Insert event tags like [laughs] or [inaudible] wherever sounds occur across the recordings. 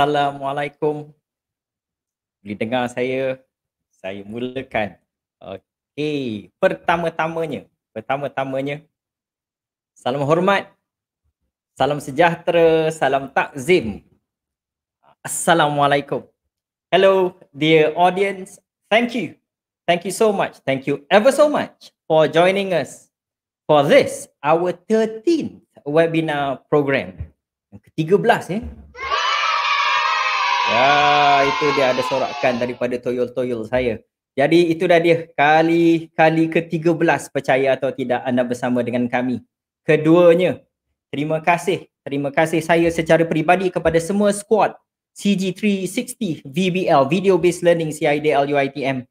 Assalamualaikum. Boleh dengar saya? Saya mulakan. Okey, pertama-tamanya, pertama-tamanya salam hormat, salam sejahtera, salam takzim. Assalamualaikum. Hello dear audience. Thank you. Thank you so much. Thank you ever so much for joining us for this our 13th webinar program. Yang ke-13 ya. Eh? Ya, itu dia ada sorakan daripada toyol-toyol saya. Jadi itu dah dia kali kali ke-13 percaya atau tidak anda bersama dengan kami. Keduanya, terima kasih. Terima kasih saya secara peribadi kepada semua squad CG360 VBL Video Based Learning CIDL UITM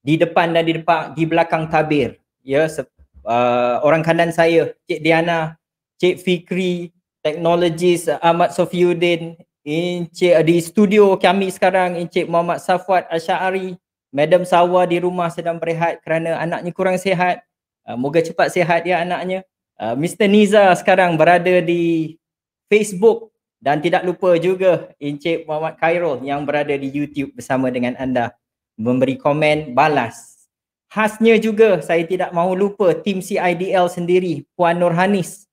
di depan dan di depan di belakang tabir. Ya, se- uh, orang kanan saya Cik Diana, Cik Fikri, Technologist Ahmad Sofiuddin, Encik di studio kami sekarang Encik Muhammad Safwat Asyari Madam Sawa di rumah sedang berehat kerana anaknya kurang sihat uh, moga cepat sihat ya anaknya uh, ah, Mr Niza sekarang berada di Facebook dan tidak lupa juga Encik Muhammad Khairul yang berada di YouTube bersama dengan anda memberi komen balas khasnya juga saya tidak mahu lupa tim CIDL sendiri Puan Nurhanis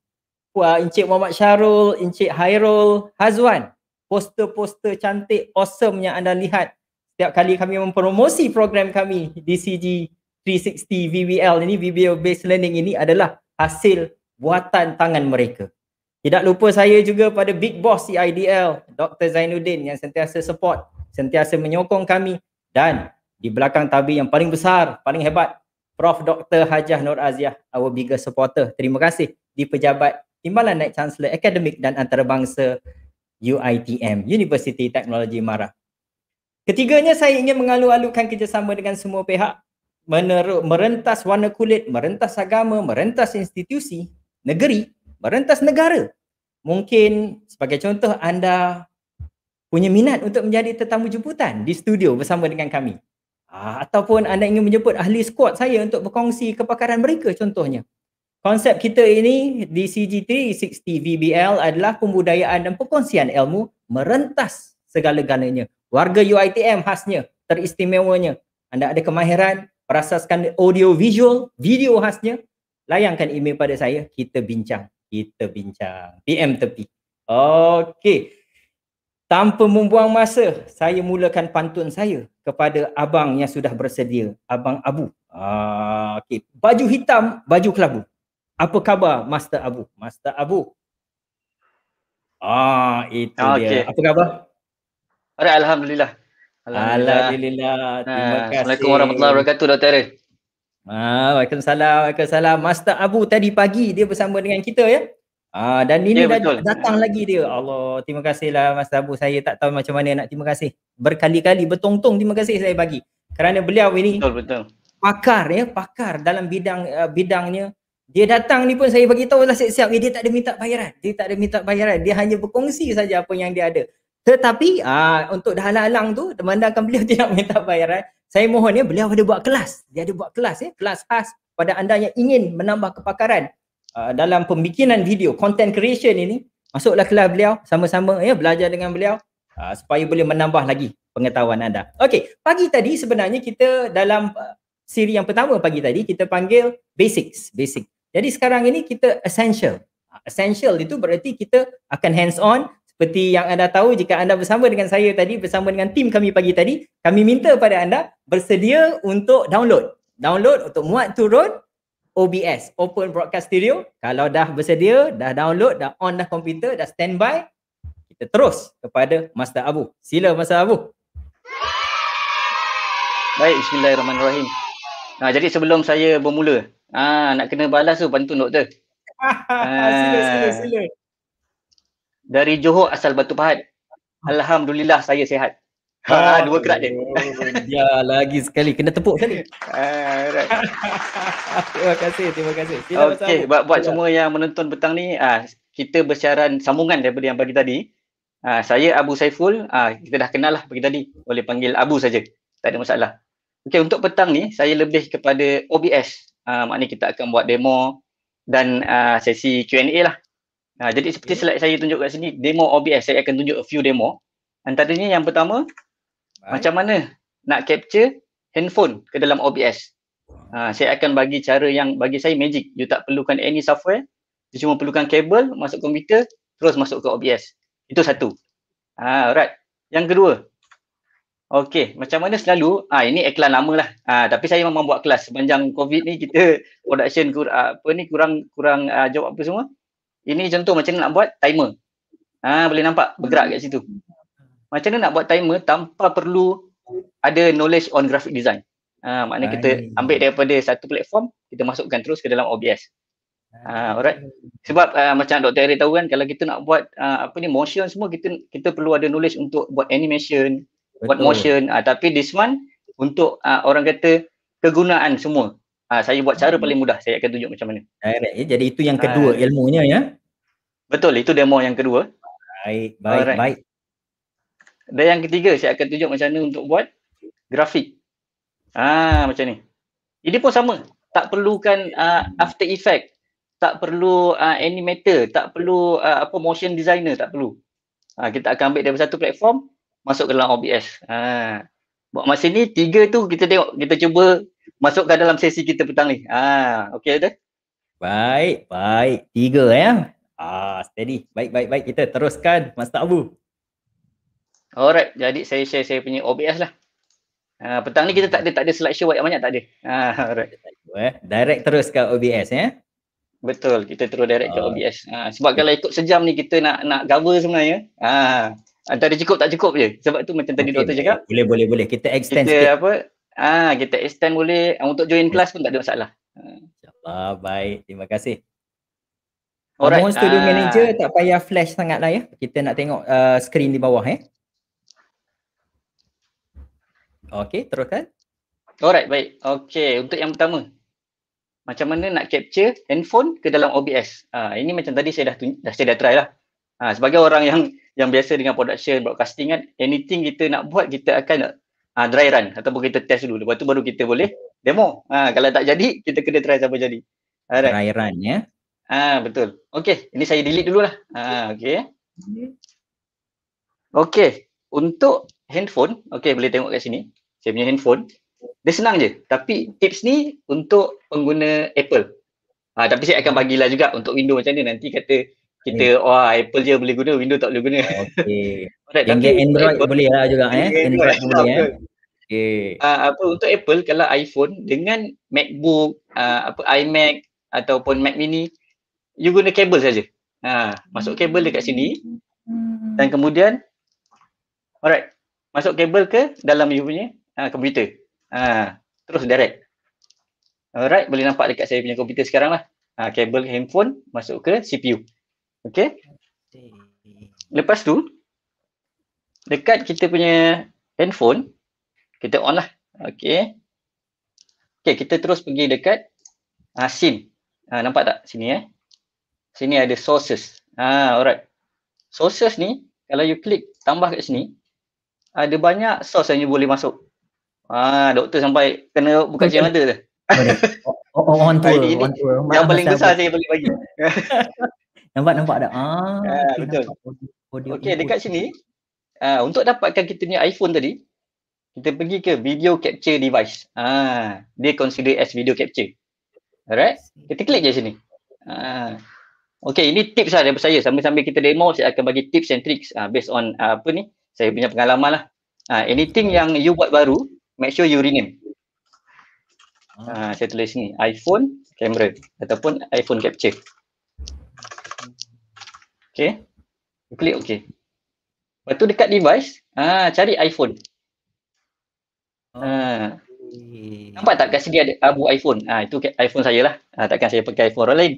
Puan Encik Muhammad Syarul Encik Hairul Hazwan poster-poster cantik awesome yang anda lihat setiap kali kami mempromosi program kami DCG 360 VBL ini video based learning ini adalah hasil buatan tangan mereka. Tidak lupa saya juga pada big boss CIDL Dr. Zainuddin yang sentiasa support, sentiasa menyokong kami dan di belakang tabi yang paling besar, paling hebat Prof. Dr. Hajah Nur Aziah, our biggest supporter. Terima kasih di pejabat Timbalan Naik Chancellor Akademik dan Antarabangsa UITM, University Teknologi Mara Ketiganya, saya ingin mengalu-alukan kerjasama dengan semua pihak meneruk, merentas warna kulit, merentas agama, merentas institusi, negeri, merentas negara. Mungkin sebagai contoh anda punya minat untuk menjadi tetamu jemputan di studio bersama dengan kami. Ah, ataupun anda ingin menjemput ahli squad saya untuk berkongsi kepakaran mereka contohnya. Konsep kita ini di CGT 60 VBL adalah pembudayaan dan perkongsian ilmu merentas segala-galanya. Warga UITM khasnya, teristimewanya. Anda ada kemahiran, perasaskan audio visual, video khasnya, layangkan email pada saya, kita bincang. Kita bincang. PM tepi. Okey. Tanpa membuang masa, saya mulakan pantun saya kepada abang yang sudah bersedia. Abang Abu. Ah, Okey. Baju hitam, baju kelabu apa khabar Master Abu? Master Abu. Ah, itu okay. dia. Apa khabar? Alhamdulillah. Alhamdulillah. Alhamdulillah. Terima ha, kasih. Assalamualaikum warahmatullahi wabarakatuh, Dr. Terry. Ah, waalaikumsalam, waalaikumsalam. Master Abu tadi pagi dia bersama dengan kita ya. Ah, dan ini yeah, dah datang lagi dia. Allah, terima kasihlah Master Abu. Saya tak tahu macam mana nak terima kasih. Berkali-kali bertung-tung terima kasih saya bagi. Kerana beliau ini betul, betul. pakar ya, pakar dalam bidang uh, bidangnya dia datang ni pun saya bagi tahu lah siap-siap eh, dia tak ada minta bayaran. Dia tak ada minta bayaran. Dia hanya berkongsi saja apa yang dia ada. Tetapi aa, ah, untuk dahalang-halang tu, demandangkan beliau [laughs] tidak minta bayaran. Saya mohon ya, beliau ada buat kelas. Dia ada buat kelas ya. Kelas khas pada anda yang ingin menambah kepakaran aa, ah, dalam pembikinan video, content creation ini. Masuklah kelas beliau sama-sama ya, belajar dengan beliau aa, ah, supaya boleh menambah lagi pengetahuan anda. Okey, pagi tadi sebenarnya kita dalam siri yang pertama pagi tadi kita panggil basics basic jadi sekarang ini kita essential. Essential itu berarti kita akan hands on seperti yang anda tahu jika anda bersama dengan saya tadi bersama dengan tim kami pagi tadi kami minta pada anda bersedia untuk download. Download untuk muat turun OBS, Open Broadcast Studio. Kalau dah bersedia, dah download, dah on dah komputer, dah standby, kita terus kepada Master Abu. Sila Master Abu. Baik, Bismillahirrahmanirrahim. Nah, jadi sebelum saya bermula, Ah, nak kena balas tu pantun doktor. [laughs] sila, sila, ah. sila. Dari Johor asal Batu Pahat. Alhamdulillah saya sihat. Ha, ah, dua kerat dia. Ya, lagi sekali. Kena tepuk sekali. Ah, [laughs] terima kasih, terima kasih. Okey, buat, buat semua yang menonton petang ni, ah, kita bersiaran sambungan daripada yang bagi tadi. Ah, saya Abu Saiful, ah, kita dah kenal lah bagi tadi. Boleh panggil Abu saja. Tak ada masalah. Okey, untuk petang ni, saya lebih kepada OBS, uh, maknanya kita akan buat demo dan uh, sesi Q&A lah. Uh, jadi seperti okay. slide saya tunjuk kat sini, demo OBS saya akan tunjuk a few demo. Antaranya yang pertama, Bye. macam mana nak capture handphone ke dalam OBS. Uh, saya akan bagi cara yang bagi saya magic. You tak perlukan any software, you cuma perlukan kabel masuk komputer, terus masuk ke OBS. Itu satu. Uh, alright. Yang kedua, Okey, macam mana selalu, ah ini iklan lama lah. Ah, tapi saya memang buat kelas sepanjang COVID ni kita production kur, ah, apa ni kurang kurang ah, jawab apa semua. Ini contoh macam mana nak buat timer. Ah boleh nampak bergerak kat situ. Macam mana nak buat timer tanpa perlu ada knowledge on graphic design. Ah makna ah, kita ambil daripada satu platform, kita masukkan terus ke dalam OBS. Ah, ah alright. Sebab ah, macam Dr. Eric tahu kan kalau kita nak buat ah, apa ni motion semua kita kita perlu ada knowledge untuk buat animation, buat motion uh, tapi this one untuk uh, orang kata kegunaan semua uh, saya buat cara hmm. paling mudah saya akan tunjuk macam mana direct ya jadi itu yang kedua uh, ilmunya ya betul itu demo yang kedua baik baik Alright. baik dan yang ketiga saya akan tunjuk macam mana untuk buat grafik ah macam ni ini pun sama tak perlukan uh, after effect tak perlu uh, animator tak perlu uh, apa motion designer tak perlu uh, kita akan ambil dari satu platform masuk ke dalam OBS. Ha. Buat masa ni tiga tu kita tengok kita cuba masukkan dalam sesi kita petang ni. Ha, okey tak? Baik, baik. Tiga ya. Ah, steady. Baik, baik, baik. Kita teruskan Mas Abu. Alright, jadi saya share saya punya OBS lah. Uh, petang ni kita tak ada tak ada slide show banyak tak ada. Ah, uh, alright. Eh? Direct terus ke OBS ya. Betul, kita terus direct oh. ke OBS. Uh, sebab kalau ikut sejam ni kita nak nak cover sebenarnya. Ah. Uh antara ah, cukup tak cukup je sebab tu macam tadi okay, doktor cakap boleh boleh boleh kita extend kita sikit. apa ah kita extend boleh ah, untuk join okay. kelas pun tak ada masalah ah. insyaallah baik terima kasih Orang right. studio ah. manager tak payah flash sangat lah ya. Kita nak tengok uh, screen di bawah ya. Eh. Okay, teruskan. Alright, baik. Okay, untuk yang pertama. Macam mana nak capture handphone ke dalam OBS? Ah, ini macam tadi saya dah dah saya dah try lah. Ha, sebagai orang yang yang biasa dengan production broadcasting kan anything kita nak buat kita akan ha, dry run ataupun kita test dulu lepas tu baru kita boleh demo. Ha, kalau tak jadi kita kena try sampai jadi. Alright. Dry run ya. Ah ha, betul. Okay, ini saya delete dulu lah. ha, Okay Okey, untuk handphone, okay boleh tengok kat sini. Saya punya handphone. Dia senang je. Tapi tips ni untuk pengguna Apple. Ha, tapi saya akan bagilah juga untuk Windows macam ni nanti kata kita wah eh. yeah. oh, Apple je boleh guna Windows tak boleh guna. Okey. [laughs] Yang right, Android Apple. boleh lah juga eh. Android yeah, boleh lah, eh. Okey. Uh, apa untuk Apple kalau iPhone dengan MacBook uh, apa iMac ataupun Mac mini you guna kabel saja. Ha uh, masuk kabel dekat sini. Dan kemudian alright masuk kabel ke dalam you punya uh, komputer. Ha uh, terus direct. Alright boleh nampak dekat saya punya komputer sekarang lah. Ha uh, kabel handphone masuk ke CPU. Okey. Lepas tu dekat kita punya handphone kita on lah. Okey. Okey, kita terus pergi dekat ah uh, SIM. uh, nampak tak sini eh? Sini ada sources. Ah uh, alright. Sources ni kalau you klik tambah kat sini ada banyak source yang you boleh masuk. Ah uh, doktor sampai kena buka okay. channel tu. Oh, orang tua, orang tua. Yang paling besar saya boleh bagi. [laughs] Nampak nampak dah. Ah, ah betul. Audio okay, dekat sini. Ah, uh, untuk dapatkan kita punya iPhone tadi, kita pergi ke video capture device. Ah, dia consider as video capture. Alright? Kita klik je sini. Ah. Okay, ini tips lah daripada saya. Sambil-sambil kita demo, saya akan bagi tips and tricks uh, based on uh, apa ni, saya punya pengalaman lah. Uh, anything yang you buat baru, make sure you rename. Uh, saya tulis ni, iPhone camera ataupun iPhone capture. Okay. Klik okay. Lepas tu dekat device, ah cari iPhone. Ah. Nampak tak kat sini ada abu iPhone? Ah itu iPhone saya lah. Ah, takkan saya pakai iPhone orang lain.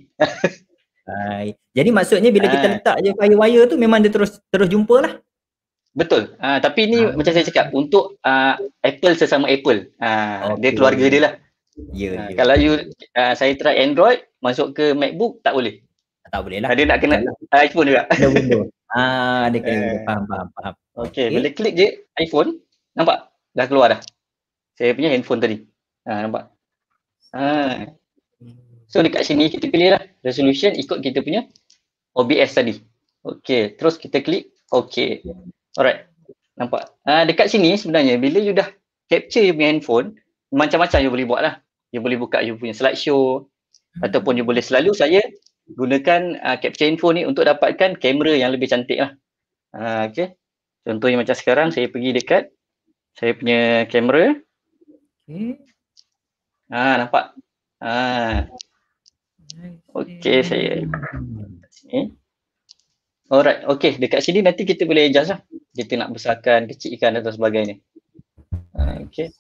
Hai. [laughs] Jadi maksudnya bila ha. kita letak je wire-wire tu memang dia terus terus jumpa lah. Betul. Ha, tapi ni ha. macam saya cakap untuk uh, Apple sesama Apple. Ha, okay. Dia keluarga dia lah. Ya, ha, ya. Kalau you, uh, saya try Android masuk ke MacBook tak boleh tak boleh lah. Dia nak kena uh, iPhone juga. Ada window. [laughs] Ah, ada kena eh. faham, faham, faham. Okey, okay. bila klik je iPhone, nampak? Dah keluar dah. Saya punya handphone tadi. Ha, nampak? Ah, So dekat sini kita pilih lah resolution ikut kita punya OBS tadi. Okey, terus kita klik okey. Alright. Nampak? Ah, dekat sini sebenarnya bila you dah capture you punya handphone, macam-macam you boleh buat lah. You boleh buka you punya slideshow hmm. ataupun you boleh selalu saya gunakan uh, capture info ni untuk dapatkan kamera yang lebih cantik lah. Uh, ah, okay. Contohnya macam sekarang saya pergi dekat saya punya kamera. Okay. Ah, nampak? Ah. Okay, saya. Sini. Eh? Alright, okay. Dekat sini nanti kita boleh adjust lah. Kita nak besarkan, kecilkan atau sebagainya. Ah, okay.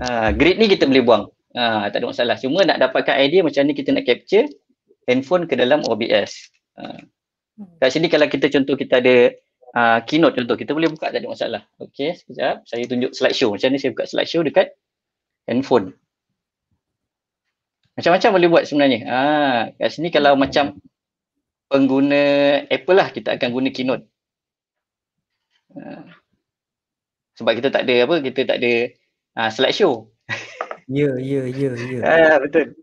Ah, grid ni kita boleh buang. Ah, tak ada masalah. Cuma nak dapatkan idea macam ni kita nak capture handphone ke dalam OBS. Uh, ha. hmm. kat sini kalau kita contoh kita ada uh, keynote contoh kita boleh buka tak ada masalah. Okey, sekejap saya tunjuk slideshow. Macam ni saya buka slideshow dekat handphone. Macam-macam boleh buat sebenarnya. Ha, uh, kat sini kalau macam pengguna Apple lah kita akan guna keynote. Uh, sebab kita tak ada apa kita tak ada uh, slideshow. Ya, ya, ya, ya. betul.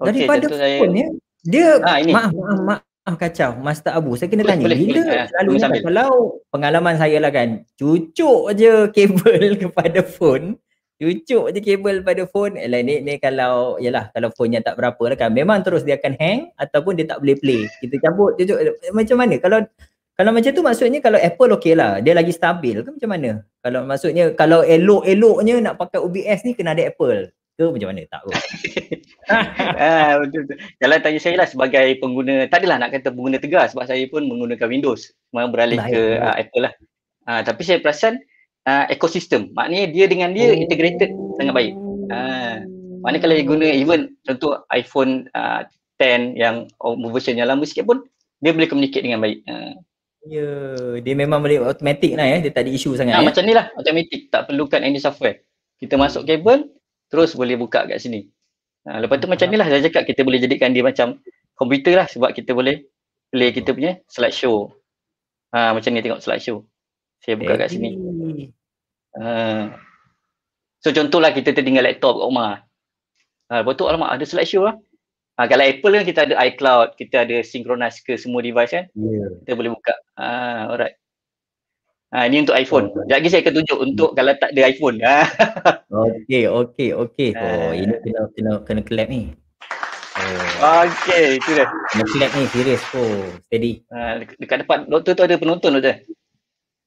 Okay, Daripada phone saya... ya, dia ha, ini. maaf maaf maaf kacau Master Abu. Saya kena boleh, tanya boleh, bila selalu ah, kalau pengalaman saya lah kan. Cucuk je kabel [laughs] kepada phone. Cucuk je kabel pada phone. Eh, lah, ni, ni kalau yalah kalau phone yang tak berapa lah kan. Memang terus dia akan hang ataupun dia tak boleh play. Kita cabut cucuk. Macam mana? Kalau kalau macam tu maksudnya kalau Apple okey lah. Dia lagi stabil ke macam mana? Kalau maksudnya kalau elok-eloknya nak pakai OBS ni kena ada Apple ke macam mana tak [laughs] ah, kalau tanya saya lah sebagai pengguna tak adalah nak kata pengguna tegas sebab saya pun menggunakan Windows memang beralih ke uh, Apple lah ah, tapi saya perasan Uh, ekosistem. Maknanya dia dengan dia oh. integrated sangat baik. Uh, maknanya kalau dia guna even contoh iPhone 10 yang version yang lama sikit pun dia boleh communicate dengan baik. Ya, yeah, dia memang boleh automatic lah ya. Dia tak ada isu sangat. Nah, ya. Macam ni lah, automatic. Tak perlukan any software. Kita masuk kabel, terus boleh buka kat sini. Ha, lepas tu macam ni lah saya cakap kita boleh jadikan dia macam komputer lah sebab kita boleh play kita punya show. Ha, macam ni tengok slide show. Saya buka kat sini. Ha. So contohlah kita tertinggal laptop kat rumah. Ha, lepas tu alamak ada slideshow lah. Ha, kalau Apple kan kita ada iCloud, kita ada synchronize ke semua device kan. Yeah. Kita boleh buka. Ha, alright. Ha, ini untuk iPhone. Sekejap lagi saya akan untuk kalau tak ada iPhone. Ha. Ah. Okay, okay, okey. Ah. Oh, ini kena, kena, kena clap ni. Oh. Okey, itu Kena clap ni, serius. Oh, steady. Ha, dekat depan doktor tu ada penonton, doktor?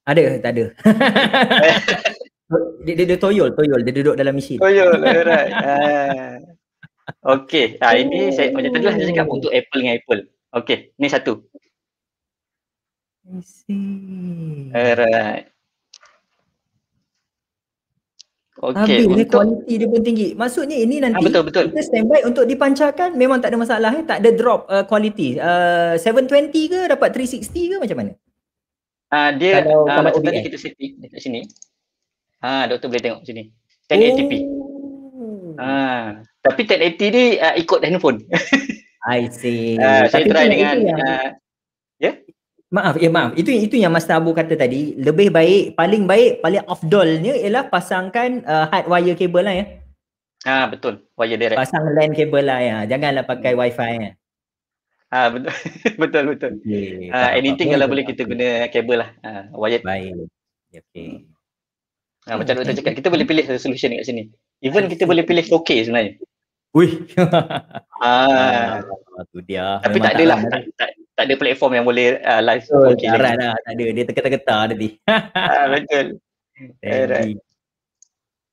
Ada, tak ada. [laughs] dia, dia, dia toyol, toyol. Dia duduk dalam mesin. Toyol, [laughs] alright. ha. Okey, ha, ini saya, macam tadi lah saya cakap untuk Apple dengan Apple. Okay, ni satu. I see. Alright. Okay, Habis untuk... kualiti dia pun tinggi. Maksudnya ini ah, nanti ha, betul, betul. kita standby untuk dipancarkan memang tak ada masalah eh? tak ada drop uh, quality. Uh, 720 ke dapat 360 ke macam mana? Ah uh, dia kalau uh, tadi kita setting dekat sini. Ha uh, doktor boleh tengok sini. 1080p. Ah oh. uh, tapi 1080 ni uh, ikut handphone. I see. Uh, saya try dengan ya. Maaf, ya maaf. Itu itu yang Master Abu kata tadi. Lebih baik, paling baik, paling afdolnya ialah pasangkan uh, hard wire cable lah ya. Ha, betul. Wire direct. Pasang LAN cable lah ya. Janganlah pakai hmm. wifi ya. Ha, betul. [laughs] betul, betul. Okay. Ha, anything kalau boleh kita guna kabel lah. Ha, wire. Baik. Okay. Hmm. Ha, macam Dr. cakap, kita boleh hmm. pilih solution kat sini. Even kita boleh pilih 4K sebenarnya. Wih. [laughs] Ah. ah, tu dia. Tapi Memang tak adalah tak, tak, tak ada platform yang boleh uh, live oh, okay, lah. Tak ada. Dia terketar-ketar tadi. ah, betul. [laughs] Alright.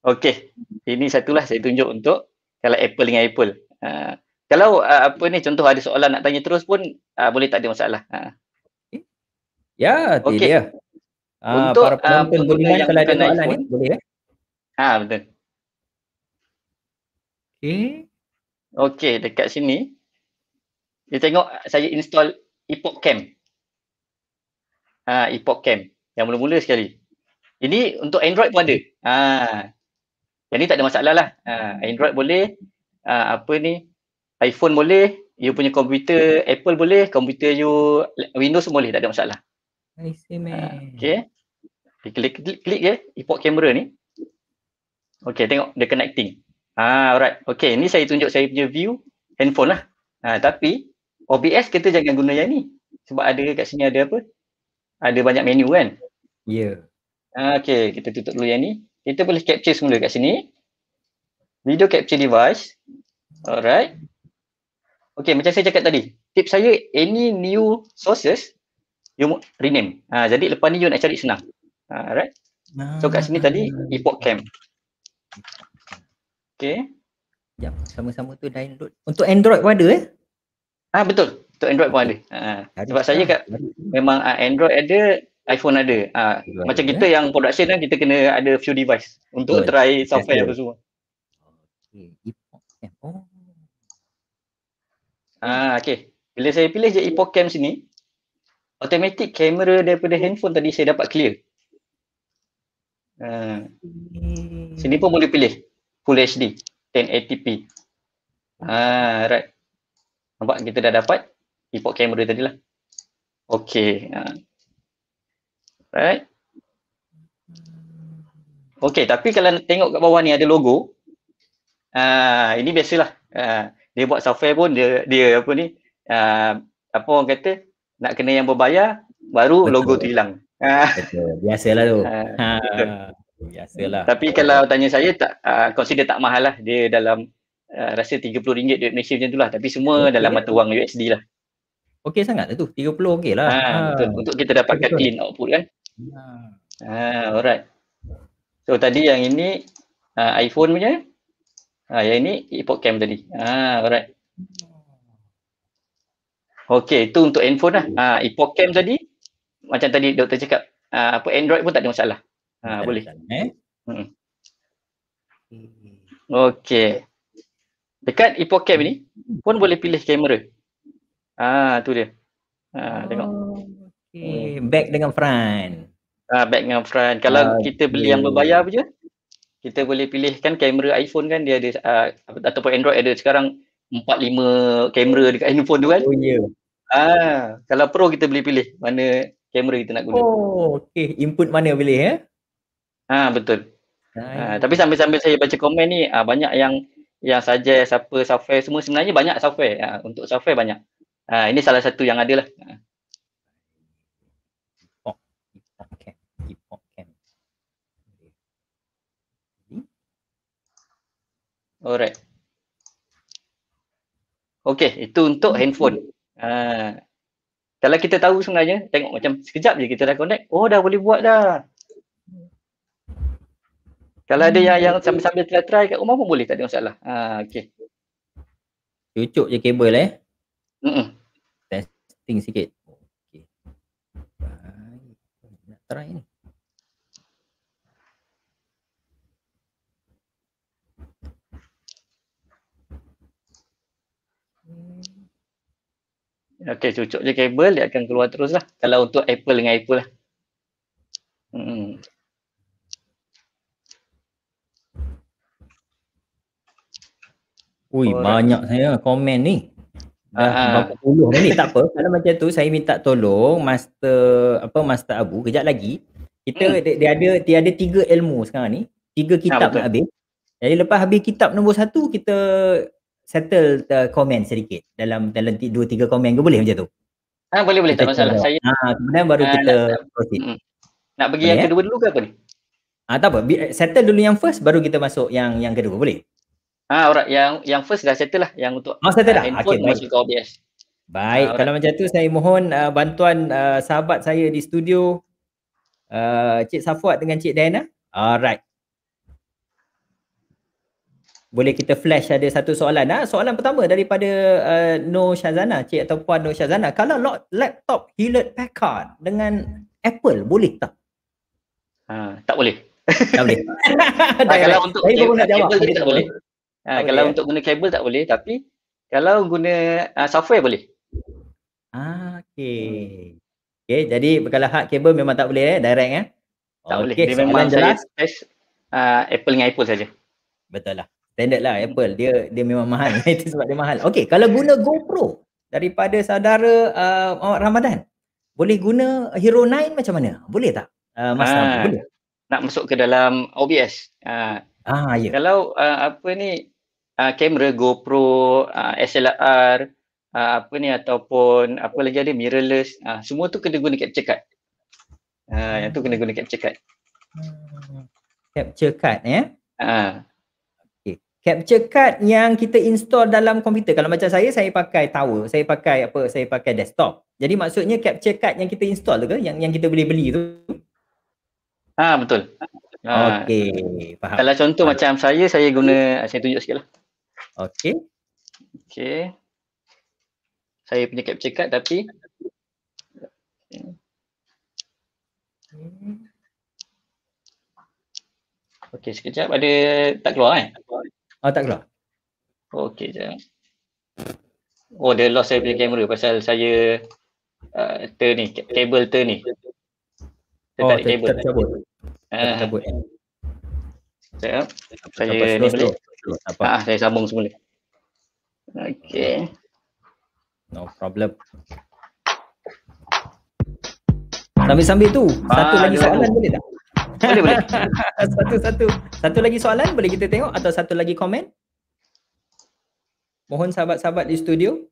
Okay. Ini satulah saya tunjuk untuk kalau Apple dengan Apple. Uh, kalau uh, apa ni contoh ada soalan nak tanya terus pun uh, boleh tak ada masalah. Uh. Ya, yeah, okay. dia. Untuk uh, para pengguna uh, yang kalau ada soalan iPhone. ni boleh eh. Ha, betul. Okay. Okey, dekat sini. Dia tengok saya install Epoch Cam. Ha, Epoch Cam yang mula-mula sekali. Ini untuk Android pun ada. Ha. Yang ni tak ada masalah lah. Ha, Android boleh, ha, apa ni? iPhone boleh, you punya komputer Apple boleh, komputer you Windows boleh, tak ada masalah. I see, ha, man. Ha, okay. Klik, klik, klik, ya je Epoch Camera ni. Okay, tengok dia connecting. Ah, alright. Okay, ni saya tunjuk saya punya view handphone lah. Ah, tapi OBS kita jangan guna yang ni. Sebab ada kat sini ada apa? Ada banyak menu kan? Ya. Yeah. Ah, okay, kita tutup dulu yang ni. Kita boleh capture semula kat sini. Video capture device. Alright. Okay, macam saya cakap tadi. Tip saya, any new sources, you rename. Ah, jadi lepas ni you nak cari senang. Ah, alright. So kat sini tadi, ah. epoch cam. Okay. Sekejap, sama-sama tu download. Untuk Android pun ada eh? Ah betul. Untuk Android pun ada. Ha. Sebab saya lah. kat memang ah, Android ada, iPhone ada. Ha. Macam kita eh? yang production kan, kita kena ada few device untuk betul. try software apa semua. Oh. Ah, okay. Bila saya pilih je Epocam sini, automatic camera daripada handphone tadi saya dapat clear. Ha. Sini pun boleh pilih full HD 1080p ah, right nampak kita dah dapat import camera tadi lah okay ah. right okay tapi kalau tengok kat bawah ni ada logo ah, ini biasalah ah, dia buat software pun dia, dia apa ni ah, apa orang kata nak kena yang berbayar baru Betul. logo tu hilang Ah. Biasalah tu. Ah. ah biasalah. Tapi kalau tanya saya tak uh, consider tak mahal lah dia dalam uh, rasa RM30 duit Malaysia macam itulah tapi semua okay. dalam mata wang USD lah. Okey sangat lah tu. 30 okey lah. Ha, betul. Untuk kita dapatkan betul. in output kan. Ha. ha. alright. So tadi yang ini uh, iPhone punya. Ha, yang ini iPod cam tadi. Ha, alright. Okey, itu untuk handphone lah. Ha, iPod cam tadi macam tadi doktor cakap uh, apa Android pun tak ada masalah. Ha, boleh. Eh? Hmm. Okey. Dekat Ipocam ni pun boleh pilih kamera. Ah, tu dia. Ha, tengok. Oh, okay. Hmm. back dengan front. Ah, back dengan front. Kalau okay. Ah, kita beli yang berbayar je, kita boleh pilih kan kamera iPhone kan dia ada uh, ataupun Android ada sekarang 4-5 kamera dekat handphone tu kan. Oh, Yeah. Ah, kalau pro kita boleh pilih mana kamera kita nak guna. Oh, okey. Input mana boleh ya? Eh? Ha betul. Ha, tapi sambil-sambil saya baca komen ni ha, banyak yang yang saja, apa software semua sebenarnya banyak software ha, untuk software banyak. Ha, ini salah satu yang ada lah. Alright. Okay, itu untuk handphone. Ha. Kalau kita tahu sebenarnya, tengok macam sekejap je kita dah connect, oh dah boleh buat dah. Kalau ada yang yang hmm, sambil-sambil try try kat rumah pun boleh tak ada masalah. Ha okey. Cucuk je kabel eh. Hmm. Testing sikit. Okey. Nak try ni. Okey, cucuk je kabel dia akan keluar teruslah. Kalau untuk Apple dengan Apple lah. Hmm. Ui, oh, banyak right. saya komen ni. dah Uh, minit [laughs] tak apa. Kalau macam tu saya minta tolong master apa master Abu kejap lagi. Kita hmm. dia, dia ada dia ada tiga ilmu sekarang ni. Tiga ah, kitab nah, habis. Jadi lepas habis kitab nombor satu kita settle uh, komen sedikit dalam dalam dua tiga komen ke boleh macam tu. Ha boleh boleh tak masalah. Saya Ha kemudian baru uh, kita proceed. Nak, nak bagi boleh, yang eh? kedua ya? dulu ke apa ni? Ah tak apa, settle dulu yang first baru kita masuk yang yang kedua boleh? Ah, ha, alright. Yang yang first dah settle lah yang untuk Masa uh, dah. Okey, baik. ke OBS. Baik. Ha, kalau macam tu saya mohon uh, bantuan uh, sahabat saya di studio uh, Cik Safuat dengan Cik Dana. Alright. Boleh kita flash ada satu soalan. Ha? Soalan pertama daripada uh, No Shazana, Cik atau Puan No Shazana. Kalau laptop Hewlett Packard dengan Apple boleh tak? Ha, tak boleh. Tak boleh. [laughs] kalau untuk Apple, tak boleh. Ha, ah, okay. kalau eh? untuk guna kabel tak boleh tapi kalau guna uh, software boleh. Ah okey. Okey jadi kalau hard kabel memang tak boleh eh direct eh. Tak okay, boleh. Dia memang jelas uh, Apple dengan Apple saja. Betul lah. Standard lah Apple. Dia dia memang mahal. [laughs] Itu sebab dia mahal. Okay, kalau guna GoPro daripada saudara uh, Ramadan boleh guna Hero 9 macam mana? Boleh tak? Uh, Mas ha, boleh. Nak masuk ke dalam OBS. Uh, ah Yeah. Ya. Kalau uh, apa ni Ah, kamera GoPro, uh, ah, SLR, uh, ah, apa ni ataupun apa lagi ada mirrorless, uh, semua tu kena guna capture card. Uh, hmm. yang tu kena guna capture card. Hmm. Capture card ya. Yeah? Uh. Okay. Capture card yang kita install dalam komputer. Kalau macam saya saya pakai tower, saya pakai apa? Saya pakai desktop. Jadi maksudnya capture card yang kita install tu ke yang yang kita boleh beli tu? Ah betul. Okey. Kalau contoh faham. macam saya, saya guna, saya tunjuk sikit lah. Okey. Okey. Saya punya capture card tapi Okey sekejap ada tak keluar kan? Ah oh, tak keluar. Okey je. Oh dia lost saya punya kamera pasal saya uh, ter ni kabel ter ni. Oh, ah. eh. Saya oh, tarik kabel. Tak cabut. tak cabut. Saya, saya ni boleh apa? Ah, saya sambung semula. Okay. No problem. Sambil-sambil tu, ah, satu lagi soalan aku. boleh tak? Boleh, boleh. Satu-satu. [laughs] Satu lagi soalan boleh kita tengok atau satu lagi komen? Mohon sahabat-sahabat di studio.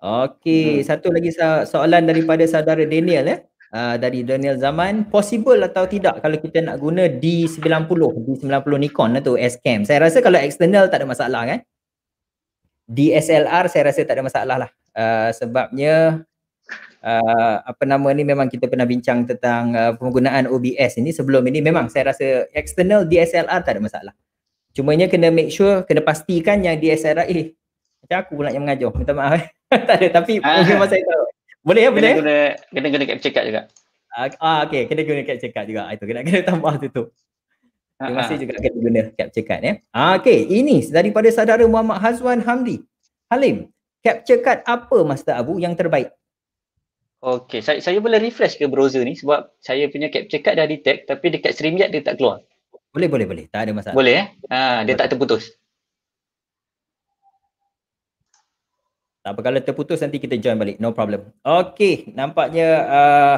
Okey, hmm. satu lagi soalan daripada saudara Daniel eh. Ah, dari Daniel Zaman possible atau tidak kalau kita nak guna D90 D90 Nikon lah tu S cam saya rasa kalau external tak ada masalah kan DSLR saya rasa tak ada masalah lah uh, sebabnya uh, apa nama ni memang kita pernah bincang tentang uh, penggunaan OBS ini sebelum ini memang saya rasa external DSLR tak ada masalah cumanya kena make sure kena pastikan yang DSLR eh macam aku pula yang mengajar minta maaf [laughs] tak ada tapi mungkin masa itu boleh ya kena boleh eh? guna, kena guna kena kena cekak juga ah uh, ah, okey kena guna cap cekat juga ah, itu kena [laughs] kena tambah tu tu Terima kasih juga kena guna cap cekat ya. Eh. Ah, okay, ini daripada saudara Muhammad Hazwan Hamdi. Halim, cap cekat apa Master Abu yang terbaik? Okay, saya, saya boleh refresh ke browser ni sebab saya punya cap cekat dah detect tapi dekat StreamYard dia tak keluar. Boleh, boleh, boleh. Tak ada masalah. Boleh eh? Ah, dia tak terputus. Tak apa kalau terputus nanti kita join balik. No problem. Okay, nampaknya uh,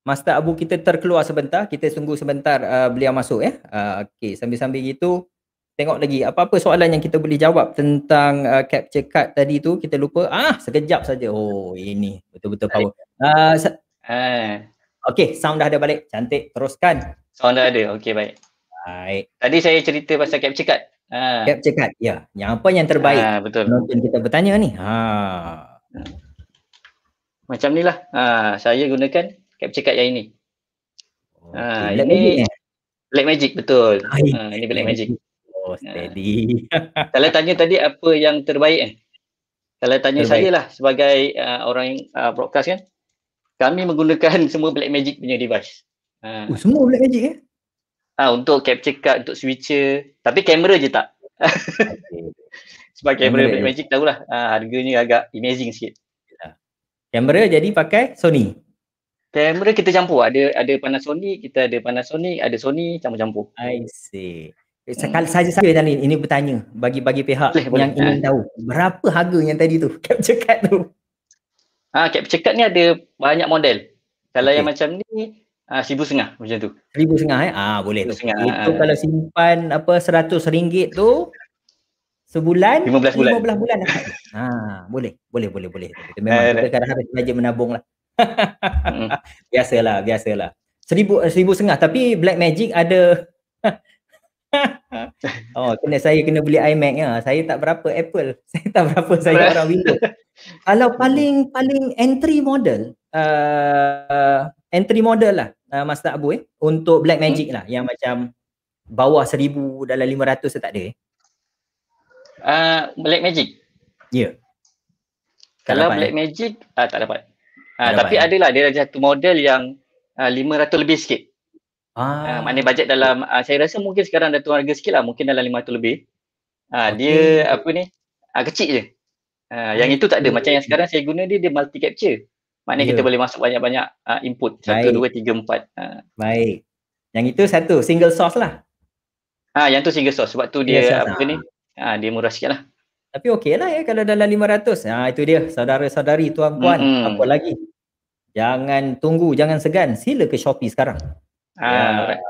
Master Abu kita terkeluar sebentar. Kita tunggu sebentar uh, beliau masuk ya. Uh, Okey, sambil-sambil itu tengok lagi apa-apa soalan yang kita boleh jawab tentang uh, capture card tadi tu kita lupa. Ah, sekejap saja. Oh, ini betul-betul power. Ah. Uh, sa- eh. sound dah ada balik. Cantik, teruskan. Sound dah ada. okay baik. Baik. Tadi saya cerita pasal capture card. Ah. Cap cekat. Ya. Yang apa yang terbaik? Ah, betul. Penonton kita bertanya ni. Ha. Macam ni lah. Ah, saya gunakan cap cekat yang ini. Oh, ah, okay. Ah, ini Black, Black Magic betul. Ah, ah, ini Black Magic. Oh, ah. steady. Ah. [laughs] Kalau tanya tadi apa yang terbaik eh? Kalau tanya saya lah sebagai uh, orang yang uh, broadcast kan. Kami menggunakan [laughs] semua Black Magic punya device. Ah. Oh, semua Black Magic eh? Ha, untuk capture card, untuk switcher. Tapi kamera je tak. [laughs] Sebab kamera Magic tahu lah ha, ah, harganya agak amazing sikit. Kamera jadi pakai Sony? Kamera kita campur. Ada ada Panasonic, kita ada Panasonic, ada Sony, campur-campur. I see. Eh, Sekali hmm. saja saya ini, ini bertanya bagi bagi pihak boleh, yang boleh. ingin ha. tahu berapa harga yang tadi tu capture card tu. Ah ha, capture card ni ada banyak model. Kalau okay. yang macam ni Ah, seribu setengah macam tu. Seribu setengah eh? Ah boleh tu. Setengah, itu uh, kalau simpan apa seratus ringgit tu sebulan 15 bulan. 15 bulan. Lah. [laughs] Ah ha, boleh. Boleh boleh boleh. Itu memang eh, kita kan harus eh. belajar menabung lah. Hmm. [laughs] biasalah, biasalah. Seribu eh, seribu setengah tapi Black Magic ada [laughs] oh, kena saya kena beli iMac ya. Saya tak berapa Apple. Saya tak berapa saya orang Windows. Kalau paling paling entry model, uh, entry model lah uh, Mas Abu eh untuk black hmm? magic lah yang macam bawah seribu dalam lima ratus tak ada eh. Uh, black magic. Ya. Yeah. Kalau dapat, black eh. magic uh, tak dapat. Uh, tak ah, tapi eh? ada lah dia ada satu model yang uh, ratus lebih sikit. Ah. Uh, maknanya bajet dalam uh, saya rasa mungkin sekarang dah tu harga sikit lah mungkin dalam lima ratus lebih. Uh, okay. dia apa ni? Uh, kecil je. Uh, yang hmm. itu tak ada macam yang sekarang saya guna dia dia multi capture. Maknanya yeah. kita boleh masuk banyak-banyak uh, input. Satu, dua, tiga, empat. Uh. Baik. Yang itu satu, single source lah. Ah, ha, yang tu single source. Sebab tu dia yes, apa ni? Ha, dia murah sikit lah. Tapi okey lah eh, kalau dalam lima ratus. Ha, itu dia saudara-saudari tuan-puan. Mm-hmm. Apa lagi? Jangan tunggu, jangan segan. Sila ke Shopee sekarang. Ha, ya. Right.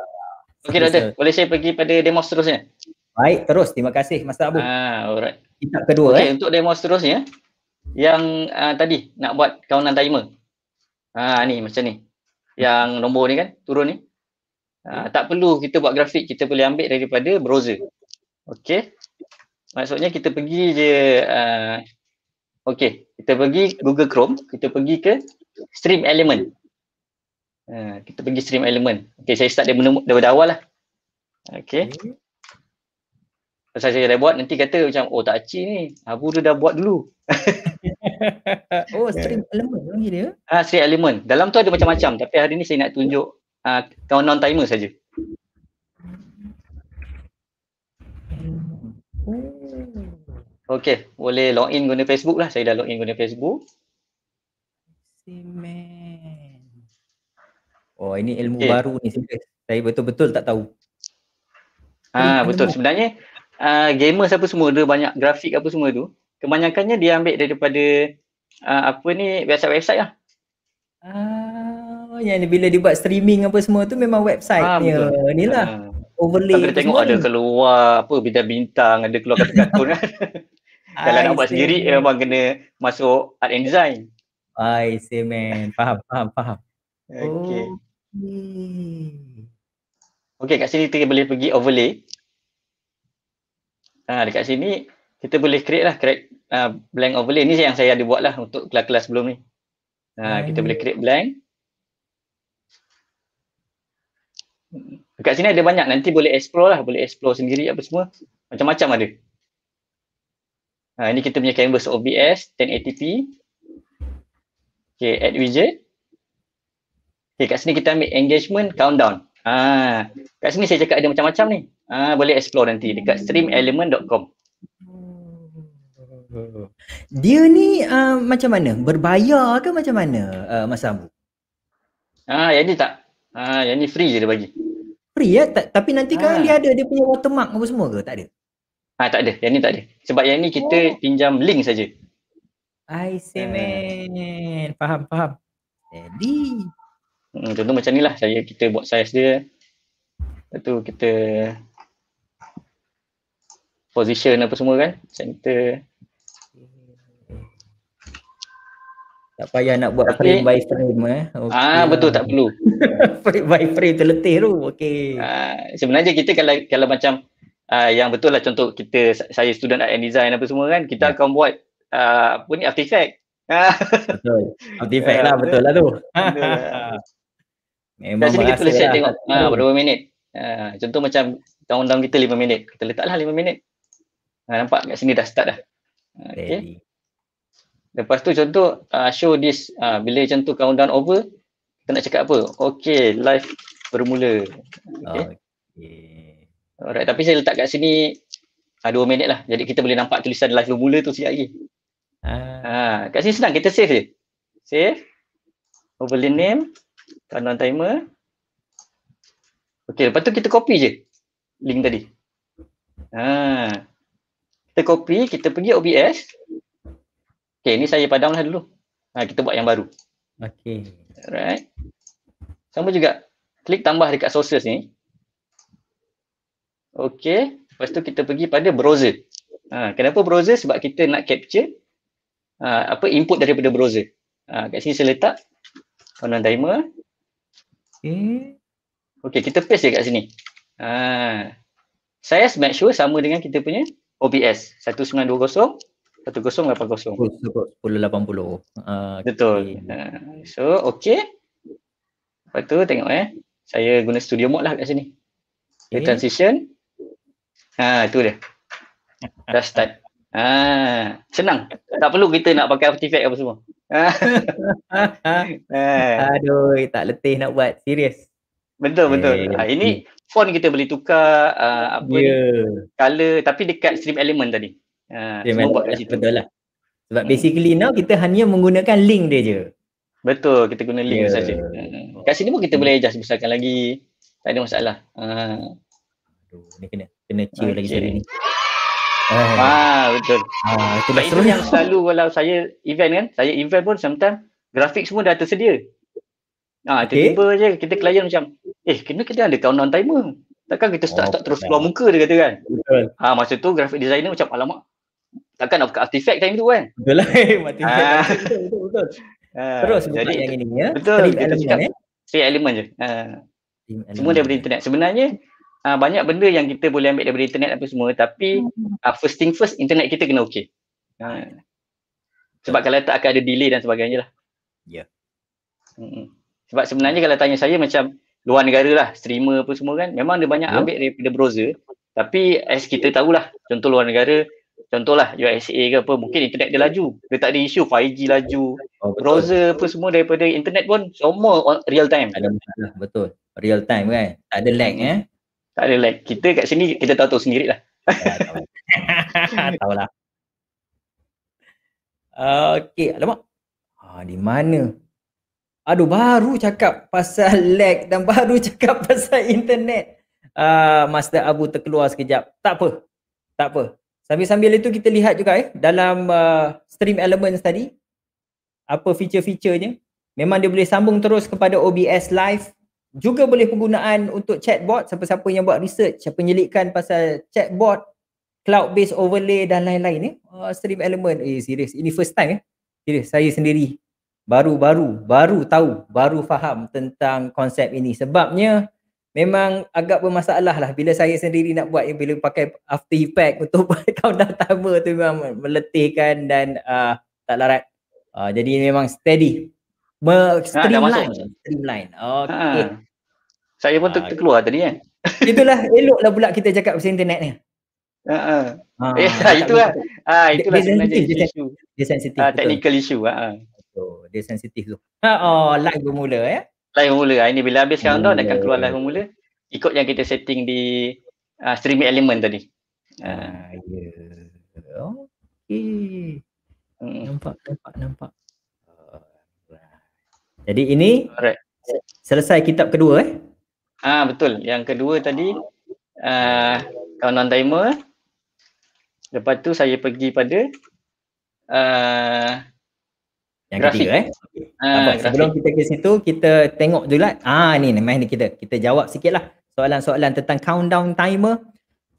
Okey, Dr. Boleh saya pergi pada demo seterusnya? Baik, terus. Terima kasih, mas Abu. Ha, alright. Kita kedua. Okey, eh. untuk demo seterusnya yang uh, tadi nak buat kawanan timer. Ha uh, ni macam ni. Yang nombor ni kan turun ni. Uh, tak perlu kita buat grafik, kita boleh ambil daripada browser. Okey. Maksudnya kita pergi je uh, Okey, kita pergi Google Chrome, kita pergi ke Stream Element. Uh, kita pergi Stream Element. Okey, saya start dari, dari awal lah. Okey. Okay. Hmm. Pasal saya dah buat nanti kata macam oh tak aci ni. Abu dia dah buat dulu. [laughs] oh stream element panggil dia. Ah stream element. Dalam tu ada macam-macam tapi hari ni saya nak tunjuk ah uh, kawan non timer saja. Oh. Okay, boleh log in guna Facebook lah. Saya dah log in guna Facebook. Oh, ini ilmu okay. baru ni. Saya betul-betul tak tahu. Ah, betul. Sebenarnya, uh, gamers apa semua tu banyak grafik apa semua tu kebanyakannya dia ambil daripada uh, apa ni website-website lah uh, yang bila dibuat streaming apa semua tu memang website ah, punya betul. ni lah uh, overlay tapi tengok ada ni. keluar apa bintang-bintang ada keluar kata-kata kan [laughs] kalau nak buat sendiri memang kena masuk art and design I see man. Faham, faham, faham. Okay. Okay, kat sini kita boleh pergi overlay. Ha, dekat sini kita boleh create lah create, uh, blank overlay. Ni yang saya ada buat lah untuk kelas-kelas sebelum ni. Ha, kita boleh create blank. Dekat sini ada banyak. Nanti boleh explore lah. Boleh explore sendiri apa semua. Macam-macam ada. Ha, ini kita punya canvas OBS 1080p. Okay, add widget. Okay, kat sini kita ambil engagement countdown. Ah, kat sini saya cakap ada macam-macam ni. Ah, boleh explore nanti dekat streamelement.com. Dia ni uh, macam mana? Berbayar ke macam mana uh, Mas Abu? Ah, ha, yang ni tak. Ah, yang ni free je dia bagi. Free ya? Ta- tapi nanti ah. kan dia ada dia punya watermark apa semua ke? Tak ada. Ah, tak ada. Yang ni tak ada. Sebab yang ni kita oh. pinjam link saja. I see man. Faham, faham. Jadi, Hmm, contoh macam ni lah saya kita buat size dia. Lepas tu kita position apa semua kan center tak payah nak buat okay. frame by frame eh. Okay. Ah betul tak perlu. [laughs] frame by frame terletih tu. Okey. Ah sebenarnya kita kalau kalau macam ah yang betul lah contoh kita saya student art and design apa semua kan kita yeah. akan buat ah apa ni artifact. betul. [laughs] Artifact lah betul lah tu. betul. [laughs] Memang Rasa kita boleh set tengok ha, berapa minit. Ha, contoh macam countdown kita lima minit. Kita letaklah lima minit. Ha, nampak kat sini dah start dah. Ah, okay. Lepas tu contoh uh, show this. Ha, bila contoh tu countdown over, kita nak cakap apa? Okay, live bermula. Okay. okay. Alright, tapi saya letak kat sini uh, 2 minit lah. Jadi kita boleh nampak tulisan live bermula tu sejak lagi. Uh. Ha, kat sini senang, kita save je. Save. Overlay name tanda timer okey lepas tu kita copy je link tadi ha kita copy kita pergi OBS okey ni saya padamlah dulu ha kita buat yang baru okey alright sama juga klik tambah dekat sources ni okey lepas tu kita pergi pada browser ha kenapa browser sebab kita nak capture ha, apa input daripada browser ha kat sini saya letak on timer Okay. Eh. Okay, kita paste je kat sini. Ha. Saya make sure sama dengan kita punya OBS. 1920, 1080. 1080. Uh, okay. Betul. Uh, so, okay. Lepas tu tengok eh. Saya guna studio mode lah kat sini. Okay. The eh? transition. Ha, tu dia. Dah start. Ah, senang. Tak perlu kita nak pakai artifact apa semua. ah. [laughs] Aduh, tak letih nak buat. Serius. Betul, betul. Eh. Ah, ini font kita boleh tukar uh, apa yeah. ni? Ya. Color tapi dekat stream element tadi. Ah, yeah, semua buat kat Betul lah. Sebab hmm. basically now kita hanya menggunakan link dia je. Betul, kita guna link yeah. Ya. saja. Kat sini pun kita hmm. boleh adjust besarkan lagi. Tak ada masalah. Ah. ini kena kena chill okay. lagi tadi ni. Eh. Ah, betul. Ah, itu itu yang selalu kalau saya event kan, saya event pun sometimes grafik semua dah tersedia. Ah, tiba-tiba okay. je kita klien macam, eh kena kita ada countdown timer. Takkan kita start, oh, start terus keluar muka dia kata kan. Betul. Ah, masa tu grafik designer macam, alamak, takkan of artifact time tu kan. Betul lah, eh, ah. betul, betul, ah, terus jadi yang ini ya. Betul, kita cakap, eh. three element je. Ah. Semua daripada internet. Sebenarnya, uh, banyak benda yang kita boleh ambil daripada internet apa semua tapi uh, first thing first internet kita kena okey. Uh, sebab kalau tak akan ada delay dan sebagainya lah. Ya. Yeah. Mm-hmm. Sebab sebenarnya kalau tanya saya macam luar negara lah streamer apa semua kan memang dia banyak yeah. ambil daripada browser tapi as kita tahulah contoh luar negara contohlah USA ke apa mungkin internet dia laju dia tak ada isu 5G laju oh, browser apa semua daripada internet pun semua real time ada masalah betul real time kan tak ada lag eh tak ada like kita kat sini kita tahu tu sendirilah. Ah, tahu [laughs] lah. Okey, alamak. Ha di mana? Aduh baru cakap pasal [laughs] lag dan baru cakap [laughs] pasal internet. Ah uh, Master Abu terkeluar sekejap. Tak apa. Tak apa. Sambil-sambil itu kita lihat juga eh dalam uh, stream elements tadi apa feature-featurenya. Memang dia boleh sambung terus kepada OBS live juga boleh penggunaan untuk chatbot siapa-siapa yang buat research siapa penyelidikan pasal chatbot cloud based overlay dan lain-lain ni eh? uh, stream element eh serius ini first time eh serius saya sendiri baru-baru baru tahu baru faham tentang konsep ini sebabnya memang agak bermasalah lah bila saya sendiri nak buat yang bila pakai after effect untuk account [laughs] dah tama tu memang meletihkan dan uh, tak larat uh, jadi memang steady Be- ah, streamline. Ha, streamline. Ah. Okay. Ha. Saya pun ter- ah, terkeluar tadi kan. Itulah eloklah pula kita cakap pasal internet ni. Ha. Ha. Eh, ha, [laughs] itulah. Ha, itulah sebenarnya isu. Dia sensitif. Ha, technical betul. issue. Ha. Betul. Dia sensitif tu. Ha, oh, live bermula ya. Eh? Live bermula. Ini bila habis sekarang tu, nak keluar live bermula. Ikut yang kita setting di uh, streaming element tadi. Ha, ya. Okay. Hmm. Nampak, nampak, nampak. Jadi ini Alright. selesai kitab kedua eh? Ah betul. Yang kedua tadi uh, kawan timer. Lepas tu saya pergi pada uh, yang grafik. ketiga eh. Ah, sebelum kita ke situ kita tengok dulu lah. Ah ni ni main ni kita. Kita jawab lah soalan-soalan tentang countdown timer.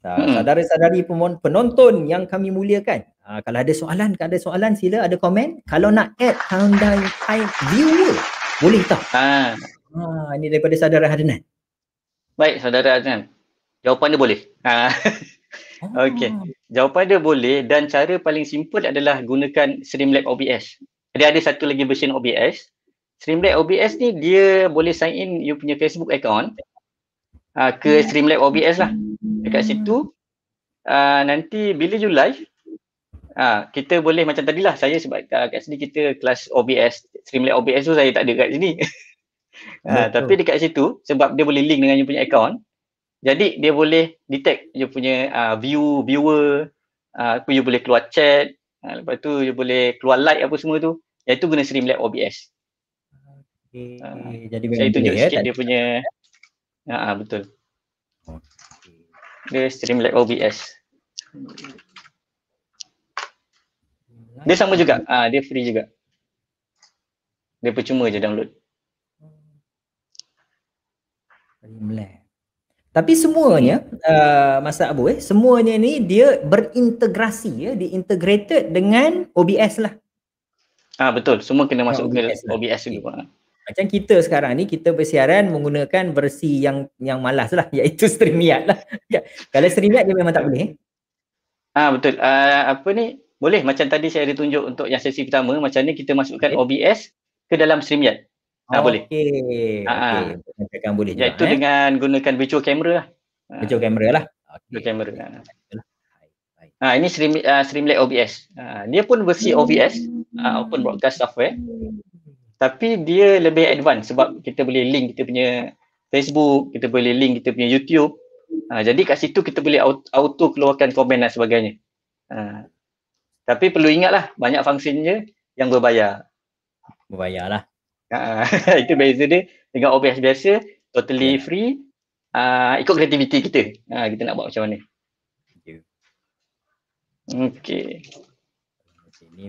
Hmm. Saudara-saudari penonton yang kami muliakan. Ah, kalau ada soalan, kalau ada soalan sila ada komen. Kalau nak add countdown time viewer boleh tak? Ha. Ha, ini daripada saudara Hadnan. Baik, saudara Hadnan. Jawapan dia boleh. Ha. Ah. [laughs] Okey. Jawapan dia boleh dan cara paling simple adalah gunakan Streamlab OBS. Dia ada satu lagi version OBS. Streamlab OBS ni dia boleh sign in you punya Facebook account uh, ke hmm. Streamlab OBS lah. Dekat situ uh, nanti bila you live uh, kita boleh macam tadilah saya sebab uh, kat sini kita kelas OBS Streamlit OBS tu saya tak ada kat sini. ha, [laughs] tapi dekat situ sebab dia boleh link dengan dia punya account. Jadi dia boleh detect dia punya uh, view, viewer, aku uh, you boleh keluar chat, uh, lepas tu you boleh keluar like apa semua tu. Yang itu guna Streamlit OBS. Okay. Uh, ah, jadi saya tunjuk ya, sikit ya, dia punya Ha uh, betul. Dia Streamlit OBS. Dia sama juga. uh, dia free juga. Dia percuma je download. Melayu. Tapi semuanya uh, masa Abu eh semuanya ni dia berintegrasi ya eh, diintegrated dengan OBS lah. Ah ha, betul semua kena masuk OBS lah. OBS juga. Okay. Ah. Macam kita sekarang ni kita bersiaran menggunakan versi yang yang malas lah [laughs] iaitu StreamYard lah. Ya, kalau StreamYard dia memang tak boleh. Eh? Ah ha, betul. Uh, apa ni boleh macam tadi saya ada tunjuk untuk yang sesi pertama macam ni kita masukkan okay. OBS ke dalam StreamYard. Ha, oh, boleh. Okey. Ah, okey. Kan boleh. Iaitu eh. dengan gunakan virtual camera lah. Ah. Virtual camera lah. Okay. Virtual camera. Ha. Ha, ini stream, uh, Streamlit OBS. Ha, dia pun versi OBS, uh, Open Broadcast Software. Tapi dia lebih advance sebab kita boleh link kita punya Facebook, kita boleh link kita punya YouTube. Ha, jadi kat situ kita boleh auto keluarkan komen dan sebagainya. Ha, tapi perlu ingatlah banyak fungsinya yang berbayar. Berbayar lah. Uh, ah, [laughs] itu beza dia dengan OBS biasa, totally yeah. free, uh, ikut kreativiti kita. Uh, kita nak buat macam mana. Ya. Okay.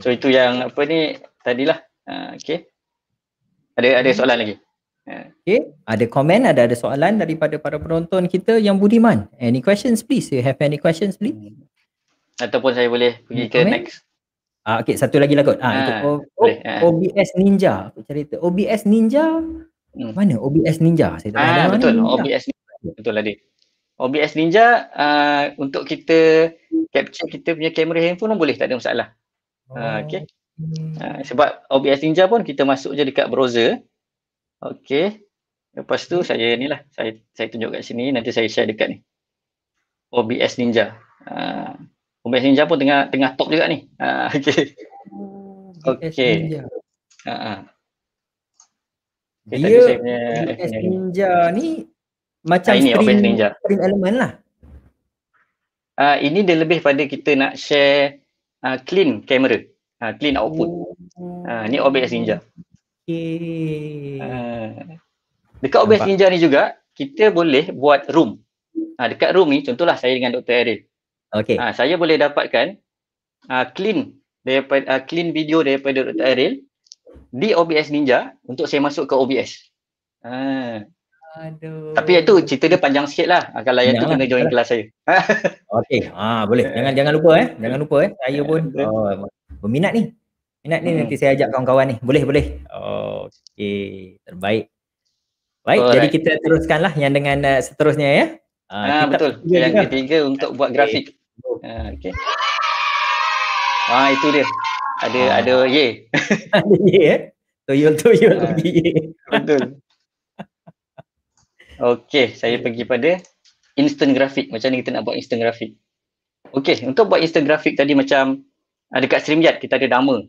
So itu yang apa ni tadilah. Uh, okay. Ada ada hmm. soalan lagi? Okay. Ada komen, ada ada soalan daripada para penonton kita yang budiman. Any questions please? You have any questions please? Hmm. Ataupun saya boleh pergi hmm, ke next. Ah okey satu lagi lah kot. Ah ha, itu ah, o, o, ah. OBS Ninja. Aku tu OBS Ninja. Hmm. Mana OBS Ninja? Saya tak ha, tahu. Ah, betul mana OBS Ninja. Betul lah dia. OBS Ninja uh, untuk kita capture kita punya kamera handphone boleh tak ada masalah. Ah oh. uh, okey. Uh, sebab OBS Ninja pun kita masuk je dekat browser. Okey. Lepas tu saya ni lah. Saya saya tunjuk kat sini nanti saya share dekat ni. OBS Ninja. uh, Umbay Sinja pun tengah tengah top juga ni. Ha uh, okey. Okey. Ha ah. Dia UBS Ninja ni macam ah, ini, stream, Ninja. element lah. Uh, ini dia lebih pada kita nak share uh, clean camera, uh, clean output. Oh. Uh, ni OBS Ninja. Okay. Uh, dekat OBS Ninja ni juga, kita boleh buat room. Uh, dekat room ni, contohlah saya dengan Dr. Eric. Okey. Ha, saya boleh dapatkan uh, clean daripada uh, clean video daripada Dr. Ariel di OBS Ninja untuk saya masuk ke OBS. Ha. Aduh. Tapi itu cerita dia panjang sikit lah. Kalau yang tu kena join lah. kelas saya. [laughs] Okay. Ha, boleh. Jangan eh. jangan lupa eh. Jangan lupa eh. Saya pun eh, oh, berminat ni. Minat ni hmm. nanti saya ajak kawan-kawan ni. Boleh, boleh. okay Terbaik. Baik, Alright. jadi kita teruskanlah yang dengan uh, seterusnya ya. Uh, ah, betul. Yang ketiga untuk buat grafik. Ah, okay. Ah, itu dia. Ada ah. ada ye. ada ye eh. tuyul toyol ah. ye. Betul. Okey, saya ya. pergi pada instant graphic. Macam ni kita nak buat instant graphic. Okey, untuk buat instant graphic tadi macam ada ah, dekat StreamYard kita ada nama.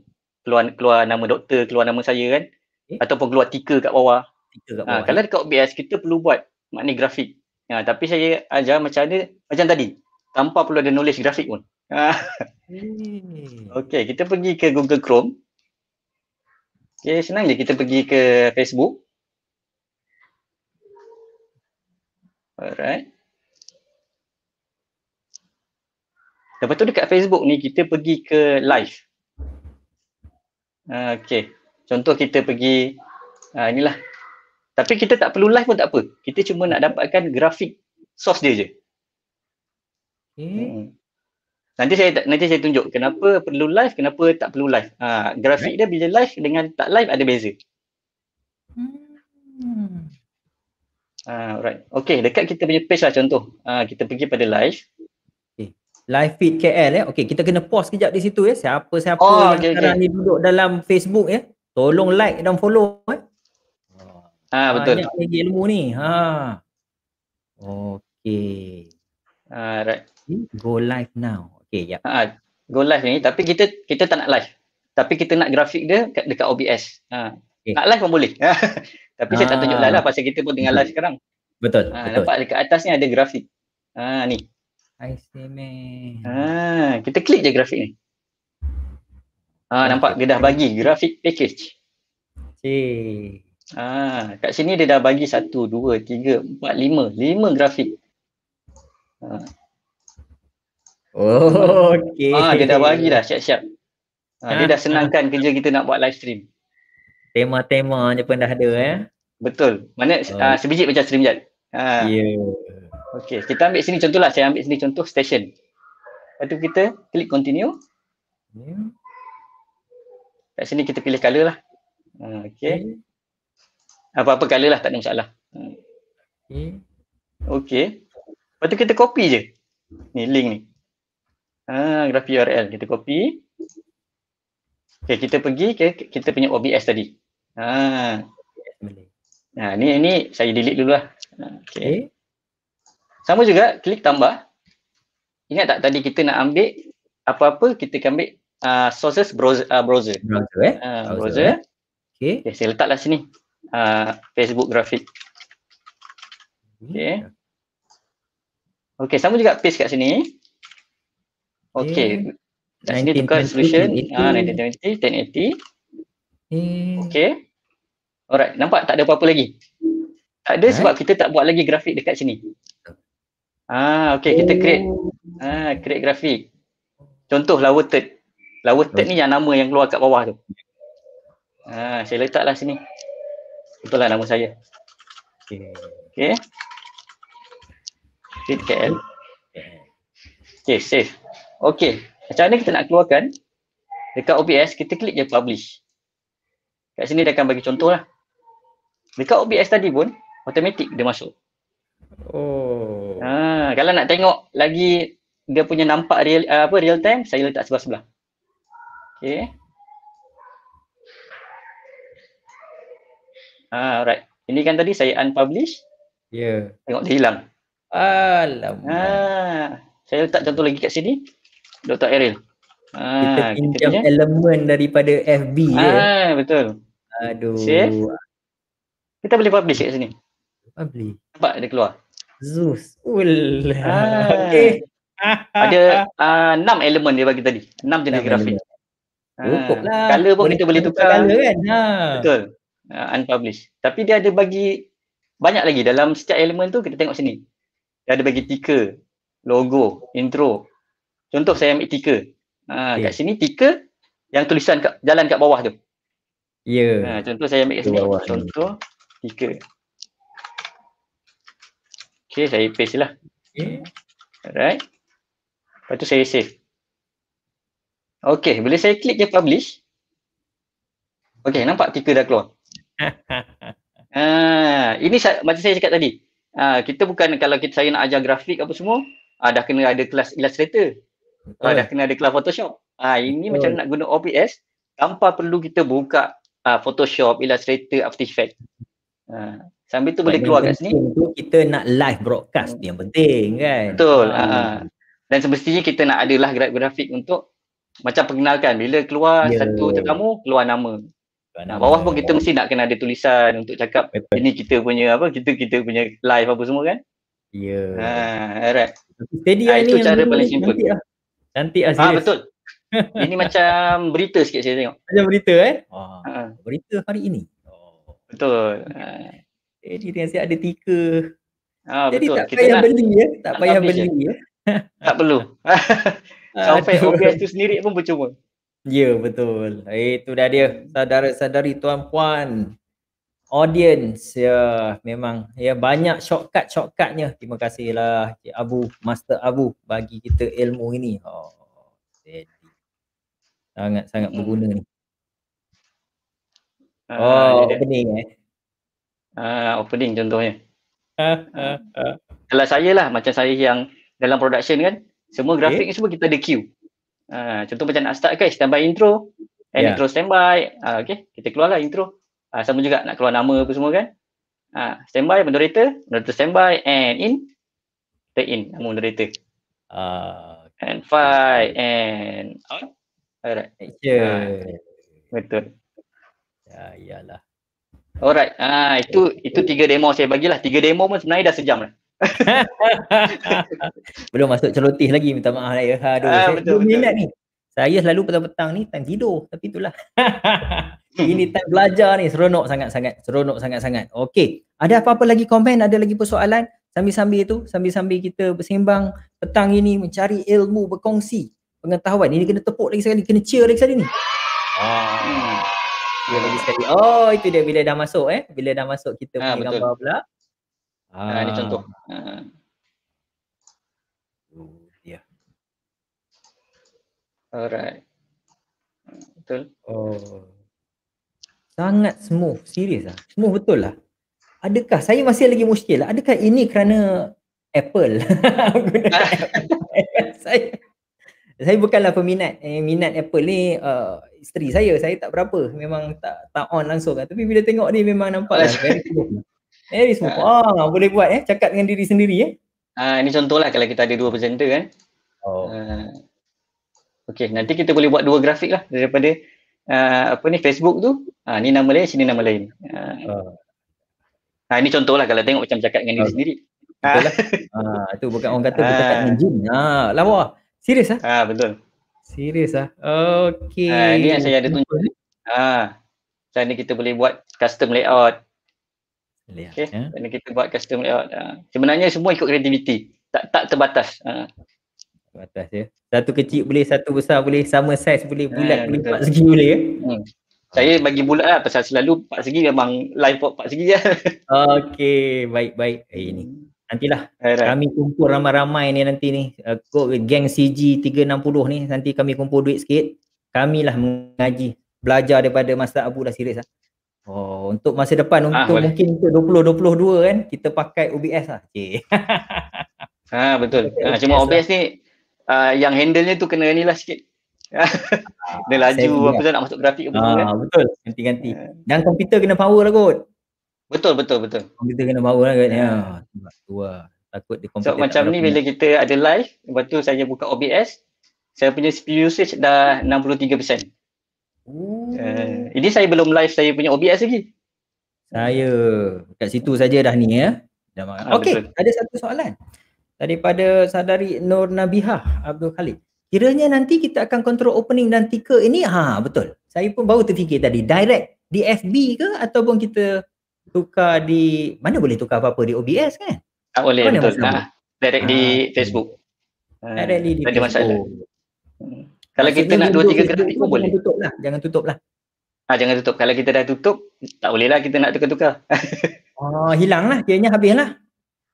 Keluar keluar nama doktor, keluar nama saya kan. Eh? Ataupun keluar tiga kat bawah. Kat ah, bawah ha, kalau dekat OBS kita perlu buat makni grafik. Ha, tapi saya ajar macam ada macam tadi tanpa perlu ada knowledge grafik pun. Hmm. [laughs] okay, kita pergi ke Google Chrome. Okay, senang je kita pergi ke Facebook. Alright. Lepas tu dekat Facebook ni kita pergi ke live. Ah, okay, contoh kita pergi uh, inilah. Tapi kita tak perlu live pun tak apa. Kita cuma nak dapatkan grafik source dia je. Hmm. Nanti saya nanti saya tunjuk kenapa perlu live, kenapa tak perlu live. Ha, grafik right. dia bila live dengan tak live ada beza. Hmm. Ha, alright. Okay, dekat kita punya page lah contoh. Ha, kita pergi pada live. Live feed KL eh. Ya. Okay kita kena post kejap di situ ya. Eh. Siapa-siapa oh, yang okay, sekarang okay. duduk dalam Facebook ya. Eh. Tolong like dan follow eh. Ha, betul. Banyak ilmu ni. Ha. Okey. Ah, right. Go live now. Okay, ya. Yep. Uh, ah, go live ni tapi kita kita tak nak live. Tapi kita nak grafik dia kat, dekat OBS. Ha. Uh, okay. Nak live pun boleh. [laughs] tapi uh, saya tak tunjuk lah, ah. lah pasal kita pun tengah live sekarang. Betul. Uh, betul. Nampak dekat atas ni ada grafik. Ha uh, ni. I see me. uh, kita klik je grafik ni. Ha, uh, nampak dia dah bagi grafik package. Okay. Ah, kat sini dia dah bagi satu, dua, tiga, empat, lima, lima grafik. Oh, okey. Ah, dia dah bagi dah siap-siap. Ah, ha, dia ah. dah senangkan ha. kerja kita nak buat live stream. Tema-tema je pun dah ada eh. Betul. Mana oh. uh, sebijik macam stream jat. Ha. Ah. Ya. Yeah. Okay, kita ambil sini contohlah. Saya ambil sini contoh station. Lepas tu kita klik continue. Ya. Yeah. sini kita pilih color lah. Ha, Okay. Apa-apa color lah tak ada masalah. Okay. Okey. Lepas tu kita copy je. Ni link ni. Ah, ha, graf URL kita copy. Okay, kita pergi ke kita punya OBS tadi. Ha. Ah. Ha, ni ni saya delete dulu lah. Ha, okay. Sama juga klik tambah. Ingat tak tadi kita nak ambil apa-apa kita akan ambil uh, sources browser. Uh, browser. Browser, eh? uh, browser. Eh? Okay. okay. saya letaklah sini. Uh, Facebook graphic. Okay. Hmm. Okay, sama juga paste kat sini. Okay. Eh, kat sini tukar resolution. Ah, 1920, 1080. Okay. Alright, nampak tak ada apa-apa lagi? Tak ada eh? sebab kita tak buat lagi grafik dekat sini. Ah, okay. Kita oh. create. Ah, create grafik. Contoh lower third. Lower third ni yang nama yang keluar kat bawah tu. Ah, saya letaklah sini. Itulah nama saya. Okay. Okay. Sif KL. Okay, save. Okay, macam mana kita nak keluarkan? Dekat OBS, kita klik je publish. Kat sini dia akan bagi contoh lah. Dekat OBS tadi pun, automatic dia masuk. Oh. Ha, kalau nak tengok lagi dia punya nampak real ah, apa real time, saya letak sebelah-sebelah. Okay. Ah, alright. Ini kan tadi saya unpublish. Ya. Yeah. Tengok dia hilang. Alam, Ha. Ah, saya letak contoh lagi kat sini. Dr. Eril. Ha, kita pinjam kita elemen daripada FB ha, ah, ya. betul. Aduh. Safe. Kita boleh publish kat sini. Publish. Nampak ada keluar. Zeus. Ul. Ha. Okay. Ada enam uh, elemen dia bagi tadi. Enam jenis grafik. Cukup ha. lah. Color pun boleh kita boleh tukar. Color kan. Ha. Betul. Uh, unpublished. Tapi dia ada bagi banyak lagi dalam setiap elemen tu kita tengok sini dia ada bagi ticker logo intro contoh saya ambil ticker ha okay. kat sini ticker yang tulisan kat jalan kat bawah tu ya yeah. ha contoh saya ambil kat sini bawah contoh ni. Okay, saya paste lah. Okay. Ya. Alright. Lepas tu saya save. Okay, boleh saya klik je publish. Okay, nampak ticker dah keluar. ah, [laughs] ini macam saya cakap tadi. Ah, kita bukan kalau kita saya nak ajar grafik apa semua, uh, dah kena ada kelas Illustrator. Uh, dah kena ada kelas Photoshop. Ah ini Betul. macam nak guna OBS tanpa perlu kita buka uh, Photoshop, Illustrator, After Effects. Uh, sambil tu boleh keluar kat sini. Itu kita nak live broadcast ni yang penting kan. Betul. Uh. Uh, dan semestinya kita nak adalah grafik untuk macam perkenalkan bila keluar yeah. satu tetamu keluar nama Nah, kan? bawah pun kita mesti nak kena ada tulisan untuk cakap Betul. ini kita punya apa kita kita punya live apa semua kan? Ya. Yeah. Ha, alright. Steady ha, itu cara paling simple. Nanti ah. Nanti ah. Ha, betul. [laughs] ini macam berita sikit saya tengok. Macam berita eh? Ha. ha berita hari ini. Oh. Betul. Ha. Jadi eh, dia mesti ada tiga. Ha, Jadi betul. tak kita payah beli ya. Tak payah beli ya. Tak perlu. [laughs] [laughs] Ha, Sampai OBS tu sendiri pun percuma. Ya yeah, betul. Eh, itu dah dia. Saudara-saudari tuan-puan. Audience ya yeah, memang ya yeah, banyak shortcut-shortcutnya. Terima kasihlah Cik Abu, Master Abu bagi kita ilmu ini. Oh. Sangat-sangat hmm. berguna ni. Uh, oh, yeah. opening eh. Uh, opening contohnya. Ah, uh, uh, uh. saya lah macam saya yang dalam production kan, semua grafik ni eh? semua kita ada queue. Ha, contoh macam nak start guys, standby intro and yeah. intro standby, uh, okay kita keluarlah intro uh, sama juga nak keluar nama apa semua kan uh, standby moderator, moderator standby and in take in nama moderator uh, and five and on alright yeah. Uh, betul ya iyalah alright uh, itu itu tiga demo saya bagilah tiga demo pun sebenarnya dah sejam lah [laughs] Belum masuk celotih lagi minta maaf lah ya. Ha, aduh. Ah, saya betul, minat ni. Saya selalu petang-petang ni time tidur tapi itulah. [laughs] Ini time belajar ni seronok sangat-sangat. Seronok sangat-sangat. Okey. Ada apa-apa lagi komen? Ada lagi persoalan? Sambil-sambil tu, sambil-sambil kita bersembang petang ini mencari ilmu berkongsi pengetahuan. Ini kena tepuk lagi sekali, kena cheer lagi sekali ni. Ah. Cheer lagi sekali. Oh, itu dia bila dah masuk eh. Bila dah masuk kita ah, punya gambar pula. Ah. Ini contoh. Uh. Yeah. Hmm, ya. Alright. Betul. Oh. Sangat smooth. Serius lah. Smooth betul lah. Adakah, saya masih lagi muskil lah. Adakah ini kerana Apple? [laughs] saya saya bukanlah peminat eh, minat Apple ni uh, isteri saya saya tak berapa memang tak tak on langsung kan tapi bila tengok ni memang nampak lah, [laughs] very smooth lah. Eh, risma. Ha. Ah, ah boleh buat eh, cakap dengan diri sendiri eh. Ah, ha, ini contohlah kalau kita ada dua presenter kan. Oh. Uh, Okey, nanti kita boleh buat dua grafik lah daripada uh, apa ni Facebook tu. Ah, uh, ni nama lain, sini nama lain. Ah. Uh. Oh. Ha, ini contohlah kalau tengok macam cakap dengan diri oh. sendiri. Betul lah. ah, itu bukan orang kata bercakap ah. dengan jin. Ha, ah, lawa. Serius ah? Ha, ah, betul. Serius ah. Okey. Ah, ini yang saya ada tunjuk. Ha. Ah, macam ni kita boleh buat custom layout. Okay. Yeah. Ya. kita buat custom layout. Uh, sebenarnya semua ikut kreativiti. Tak tak terbatas. Uh. Terbatas ya. Satu kecil boleh, satu besar boleh, sama saiz boleh, ah, bulat uh, boleh, empat segi boleh ya. Hmm. Saya bagi bulat lah pasal selalu empat segi memang live pop empat segi lah. Okey, baik-baik. Eh, ini. Nantilah Airan. kami kumpul ramai-ramai ni nanti ni. Uh, geng CG 360 ni nanti kami kumpul duit sikit. Kamilah mengaji, belajar daripada Master Abu dah serius lah. Oh, untuk masa depan ah, untuk boleh. mungkin untuk 2022 kan kita pakai OBS lah. Okay. [laughs] ha betul. Ha, cuma OBS, lah. ni uh, yang handle-nya tu kena inilah sikit. [laughs] Dia laju Saya apa lah. tu nak masuk grafik apa ha, kan. betul. Ganti-ganti. Ha. Dan komputer kena power lah kot. Betul betul betul. Komputer kena power lah kot. Ha. Ya. Ah, Tua. Lah. Takut dia komputer. So, macam ni bila kita ada live, lepas tu saya buka OBS, saya punya CPU usage dah 63%. Uh, ini saya belum live saya punya OBS lagi. Saya kat situ saja dah ni ya. Ah, okey, ada satu soalan. Daripada Sadari Nur Nabihah Abdul Khalid. Kiranya nanti kita akan control opening dan ticker ini ha betul. Saya pun baru terfikir tadi direct di FB ke ataupun kita tukar di mana boleh tukar apa-apa di OBS kan? Tak boleh mana betul. Nah, direct ha, di Facebook. Ha, direct di, ah, ah, di Facebook. Masalah. Hmm. Kalau kita nak dua tiga gerak pun boleh. Jangan tutup lah. Jangan tutup lah. Ha, jangan tutup. Kalau kita dah tutup, tak boleh lah kita nak tukar-tukar. [laughs] oh, hilang lah. Kiranya habis lah.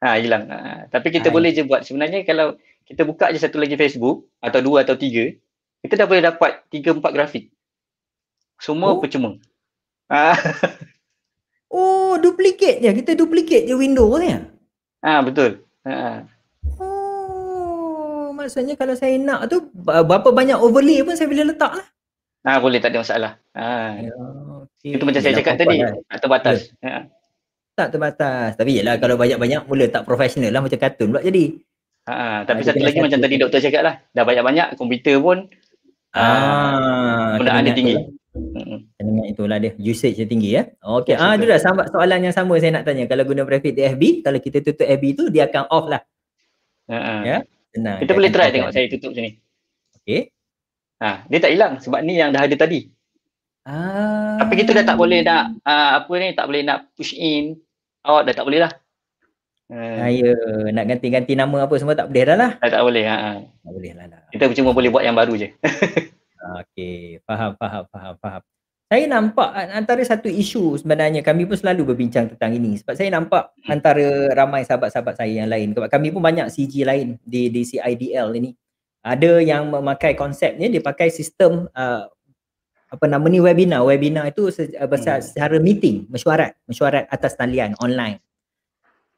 Ha, hilang. Ha, tapi kita Hai. boleh ya. je buat. Sebenarnya kalau kita buka je satu lagi Facebook atau dua atau tiga, kita dah boleh dapat tiga empat grafik. Semua oh. percuma. Ha. [laughs] oh, duplicate je. Kita duplicate je window ni. Ah ha, betul. Ha maksudnya kalau saya nak tu berapa banyak overlay pun saya boleh letak lah. Ha, boleh tak ada masalah. Ha. Ya, okay. Itu macam saya cakap tadi, kan. tak terbatas. Ya. Tak terbatas. Tapi yelah kalau banyak-banyak mula tak profesional lah macam kartun pula jadi. Ha, tapi ha, satu lagi macam tadi doktor cakap lah. Dah banyak-banyak komputer pun Ah, ha ada tinggi. Lah. Hmm. itulah dia usage dia tinggi ya. Okey. Ah ha, dah sama soalan yang sama saya nak tanya. Kalau guna private FB, kalau kita tutup FB tu dia akan off lah. Ha, ha. Ya. Tenang. Kita boleh try tengok saya tutup sini. Okey. Ha, dia tak hilang sebab ni yang dah ada tadi. Ah. Tapi kita dah tak boleh nak uh, apa ni tak boleh nak push in. Awak dah tak boleh lah. Uh, ya. nak ganti-ganti nama apa semua tak boleh dah lah. Tak, ah, tak boleh. Ha. Tak boleh lah, lah. Kita cuma boleh buat yang baru je. [laughs] Okey, faham, faham, faham, faham saya nampak antara satu isu sebenarnya kami pun selalu berbincang tentang ini sebab saya nampak antara ramai sahabat-sahabat saya yang lain sebab kami pun banyak CG lain di di CIDL ini ada yang memakai konsepnya dia pakai sistem uh, apa nama ni webinar webinar itu secara, uh, hmm. secara meeting mesyuarat mesyuarat atas talian online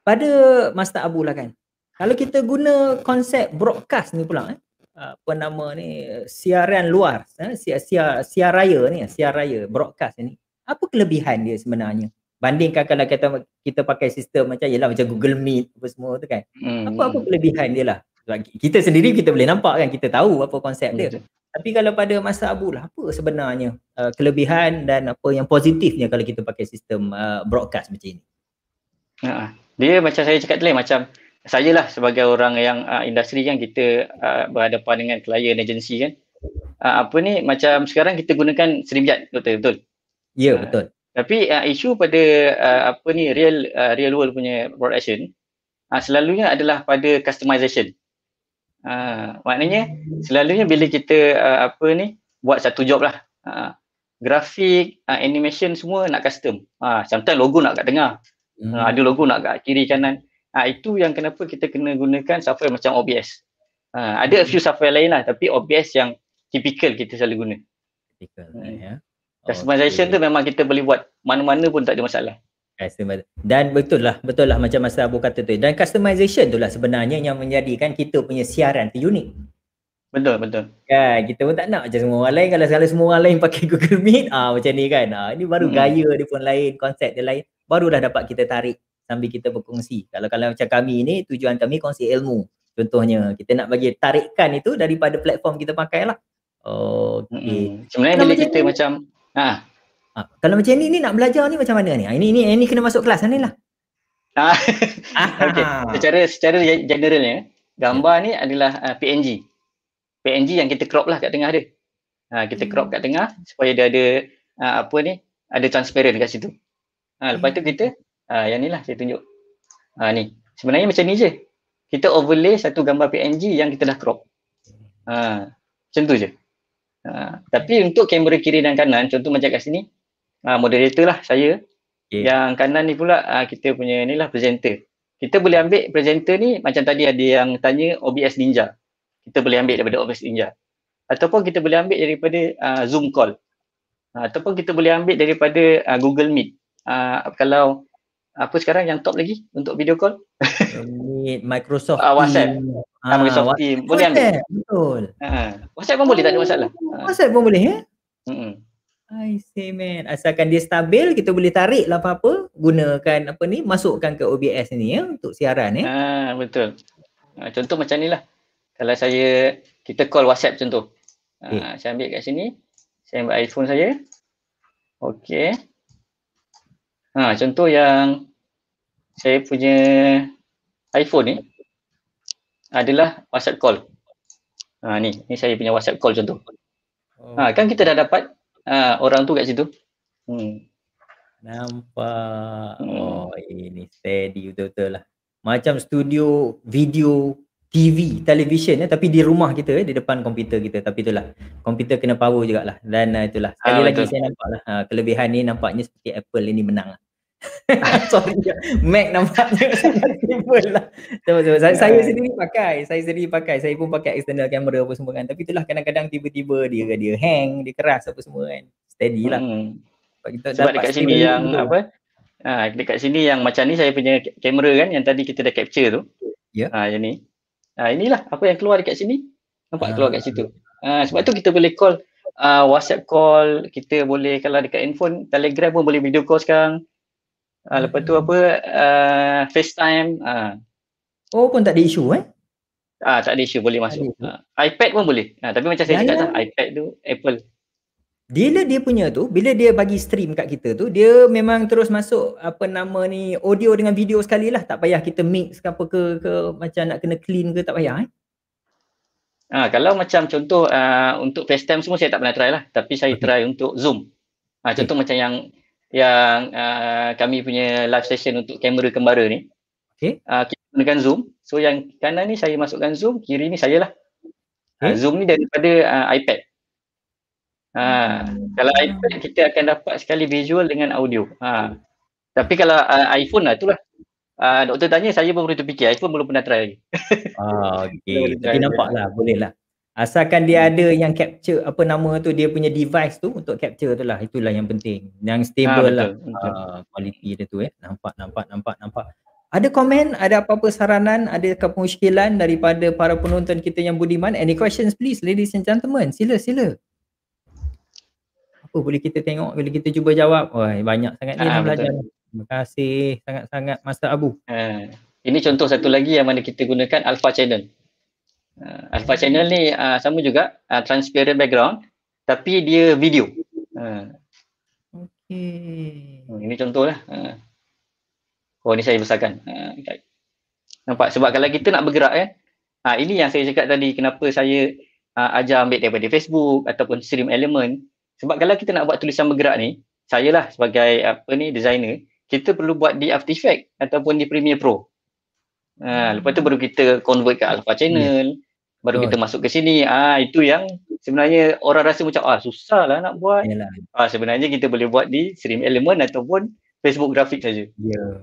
pada Master Abu lah kan kalau kita guna konsep broadcast ni pula eh apa ah, nama ni siaran luar ha? Eh, siar, siar, siar raya ni siar raya broadcast ni apa kelebihan dia sebenarnya bandingkan kalau kita kita pakai sistem macam ialah macam Google Meet apa semua tu kan hmm. apa apa hmm. kelebihan dia lah kita sendiri kita boleh nampak kan kita tahu apa konsep dia tapi kalau pada masa Abu lah apa sebenarnya uh, kelebihan dan apa yang positifnya kalau kita pakai sistem uh, broadcast macam ni ha, dia macam saya cakap tadi macam saya lah sebagai orang yang uh, industri yang kita uh, berhadapan dengan klien agensi kan uh, apa ni macam sekarang kita gunakan Streamyard betul betul ya yeah, betul uh, tapi uh, isu pada uh, apa ni real uh, real world punya production uh, selalunya adalah pada customization uh, maknanya selalunya bila kita uh, apa ni buat satu job lah uh, grafik uh, animation semua nak custom ah uh, sometimes logo nak kat tengah mm. uh, ada logo nak kat kiri kanan Ha, itu yang kenapa kita kena gunakan software macam OBS. Ha, ada a few hmm. software lain lah tapi OBS yang typical kita selalu guna. hmm. ya. Customization okay. tu memang kita boleh buat mana-mana pun tak ada masalah. Dan betul lah, betul lah macam masa Abu kata tu. Dan customization tu lah sebenarnya yang menjadikan kita punya siaran tu unik. Betul, betul. Kan, kita pun tak nak macam semua orang lain. Kalau sekali semua orang lain pakai Google Meet, ah macam ni kan. Ah, ini baru hmm. gaya dia pun lain, konsep dia lain. Barulah dapat kita tarik sambil kita berkongsi. Kalau kalau macam kami ini tujuan kami kongsi ilmu. Contohnya kita nak bagi tarikan itu daripada platform kita pakai lah. Okay. Hmm, hmm. Sebenarnya bila kita ni, macam ah ha. ha, kalau macam ni ni nak belajar ni macam mana ni? Ha, ini ini ini kena masuk kelas ni lah. Ha. Ah. [laughs] okay. Secara secara generalnya gambar ni adalah uh, ha, PNG. PNG yang kita crop lah kat tengah dia. Ha, kita crop kat tengah supaya dia ada uh, apa ni ada transparent kat situ. Ha, lepas tu hmm. kita Uh, yang ni lah saya tunjuk. Uh, ni. Sebenarnya macam ni je. Kita overlay satu gambar PNG yang kita dah crop. Uh, macam tu je. Uh, tapi untuk kamera kiri dan kanan, contoh macam kat sini, uh, moderator lah saya. Okay. Yang kanan ni pula uh, kita punya ni lah presenter. Kita boleh ambil presenter ni macam tadi ada yang tanya OBS Ninja. Kita boleh ambil daripada OBS Ninja. Ataupun kita boleh ambil daripada uh, Zoom call. Uh, ataupun kita boleh ambil daripada uh, Google Meet. Uh, kalau apa sekarang yang top lagi untuk video call? Microsoft uh, WhatsApp. Team. Ah, Microsoft ah, Team. Boleh ambil. Betul. Uh, WhatsApp pun boleh, tak ada masalah. Uh. WhatsApp pun boleh, ya? Mm-hmm. I say man, asalkan dia stabil, kita boleh tarik lah apa-apa gunakan apa ni, masukkan ke OBS ni ya untuk siaran ya. Ah, betul. contoh macam ni lah. Kalau saya, kita call WhatsApp contoh. Uh, okay. saya ambil kat sini. Saya ambil iPhone saya. Okay. Ha, contoh yang saya punya iPhone ni adalah WhatsApp call. Ha, ni, ni saya punya WhatsApp call contoh. Oh. Ha, kan kita dah dapat ha, orang tu kat situ. Hmm. Nampak. Hmm. Oh, ini steady betul-betul lah. Macam studio video TV, televisyen eh, tapi di rumah kita ya di depan komputer kita tapi itulah komputer kena power juga lah dan uh, itulah sekali ah, lagi betul. saya nampak lah uh, kelebihan ni nampaknya seperti Apple ini menang lah. [laughs] sorry Mac nampaknya [laughs] sangat lah sebab, sebab, saya, saya ya. sendiri pakai saya sendiri pakai saya pun pakai external camera apa semua kan tapi itulah kadang-kadang tiba-tiba dia dia hang dia keras apa semua kan steady lah hmm. sebab, kita sebab dekat sini yang tu. apa ha, dekat sini yang macam ni saya punya kamera kan yang tadi kita dah capture tu ya yeah. ha, yang ni Ha, inilah apa yang keluar dekat sini. Nampak ha. keluar dekat situ. Ha, sebab tu kita boleh call uh, WhatsApp call, kita boleh kalau dekat handphone, Telegram pun boleh video call sekarang. Ha, lepas tu apa, uh, FaceTime. Uh. Oh pun tak ada isu eh? Ah, tak ada isu, boleh masuk. Ha, iPad pun boleh. Ha, tapi macam saya ya, cakap, ya. iPad tu Apple. Bila dia punya tu bila dia bagi stream kat kita tu dia memang terus masuk apa nama ni audio dengan video sekali lah tak payah kita mix ke apa ke, ke macam nak kena clean ke tak payah eh. Ha, kalau macam contoh uh, untuk FaceTime semua saya tak pernah try lah tapi saya okay. try hmm. untuk Zoom. Ha, contoh hmm. macam yang yang uh, kami punya live session untuk kamera kembara ni. Okay. Uh, ha, kita gunakan Zoom. So yang kanan ni saya masukkan Zoom, kiri ni saya lah. Ha, okay. Uh, Zoom ni daripada uh, iPad. Ha, hmm. kalau iPad kita akan dapat sekali visual dengan audio. Ha. Tapi kalau uh, iPhone lah itulah. Uh, doktor tanya saya pun perlu fikir iPhone belum pernah try lagi. Ah okay. Tapi nampaklah boleh lah. Asalkan dia ada yang capture apa nama tu dia punya device tu untuk capture tu lah itulah yang penting. Yang stable ha, betul. lah kualiti uh, dia tu eh. Nampak nampak nampak nampak. Ada komen, ada apa-apa saranan, ada kemusykilan daripada para penonton kita yang budiman? Any questions please ladies and gentlemen? Sila sila oh boleh kita tengok bila kita cuba jawab oi banyak sangat ni ha, dah belajar terima kasih sangat-sangat master abu ha. ini contoh satu lagi yang mana kita gunakan alpha channel uh, alpha channel ni uh, sama juga uh, transparent background tapi dia video uh. okey uh, ini contohlah uh. oh ni saya besarkan uh, nampak sebab kalau kita nak bergerak eh ha, ini yang saya cakap tadi kenapa saya uh, ajar ambil daripada Facebook ataupun stream element sebab kalau kita nak buat tulisan bergerak ni, saya lah sebagai apa ni designer, kita perlu buat di After Effects ataupun di Premiere Pro. Ha, hmm. lepas tu baru kita convert ke Alpha Channel, yeah. baru oh. kita masuk ke sini. Ah ha, itu yang sebenarnya orang rasa macam ah susah lah nak buat. Ah ha, sebenarnya kita boleh buat di Stream Element ataupun Facebook Graphics saja. Yeah.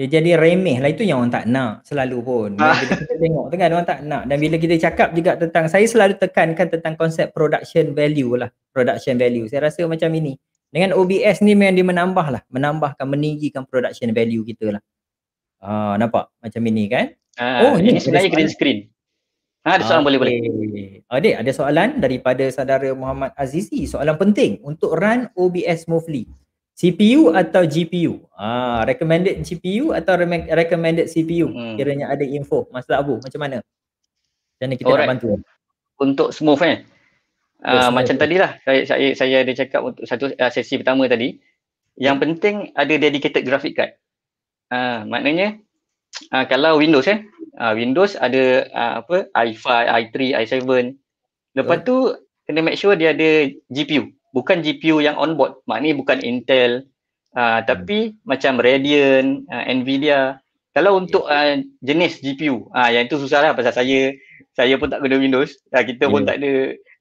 Dia jadi remeh lah itu yang orang tak nak selalu pun. Bila ah. kita tengok tu kan orang tak nak dan bila kita cakap juga tentang saya selalu tekankan tentang konsep production value lah. Production value. Saya rasa macam ini. Dengan OBS ni memang dia menambah lah. Menambahkan, meninggikan production value kita lah. Ah, nampak macam ini kan? Ah, oh, ini sebenarnya green screen. Ha, ada soalan boleh-boleh. Okay. Ah, Adik, ada soalan daripada saudara Muhammad Azizi. Soalan penting untuk run OBS smoothly. CPU atau GPU? Ah, recommended GPU atau re- recommended CPU? Hmm. Kiranya ada info masalah Abu macam mana? Macam mana kita Alright. nak bantu? Untuk smooth eh. Uh, macam tadilah saya, saya saya ada cakap untuk satu uh, sesi pertama tadi. Yang penting ada dedicated graphic card. Ah, uh, maknanya uh, kalau Windows eh, uh, Windows ada uh, apa? i5, i3, i7. Lepas oh. tu kena make sure dia ada GPU bukan GPU yang on board maknanya bukan Intel uh, tapi macam Radeon, uh, ah, Nvidia kalau untuk uh, jenis GPU uh, yang itu susah lah pasal saya saya pun tak guna Windows uh, kita yeah. pun hmm. tak ada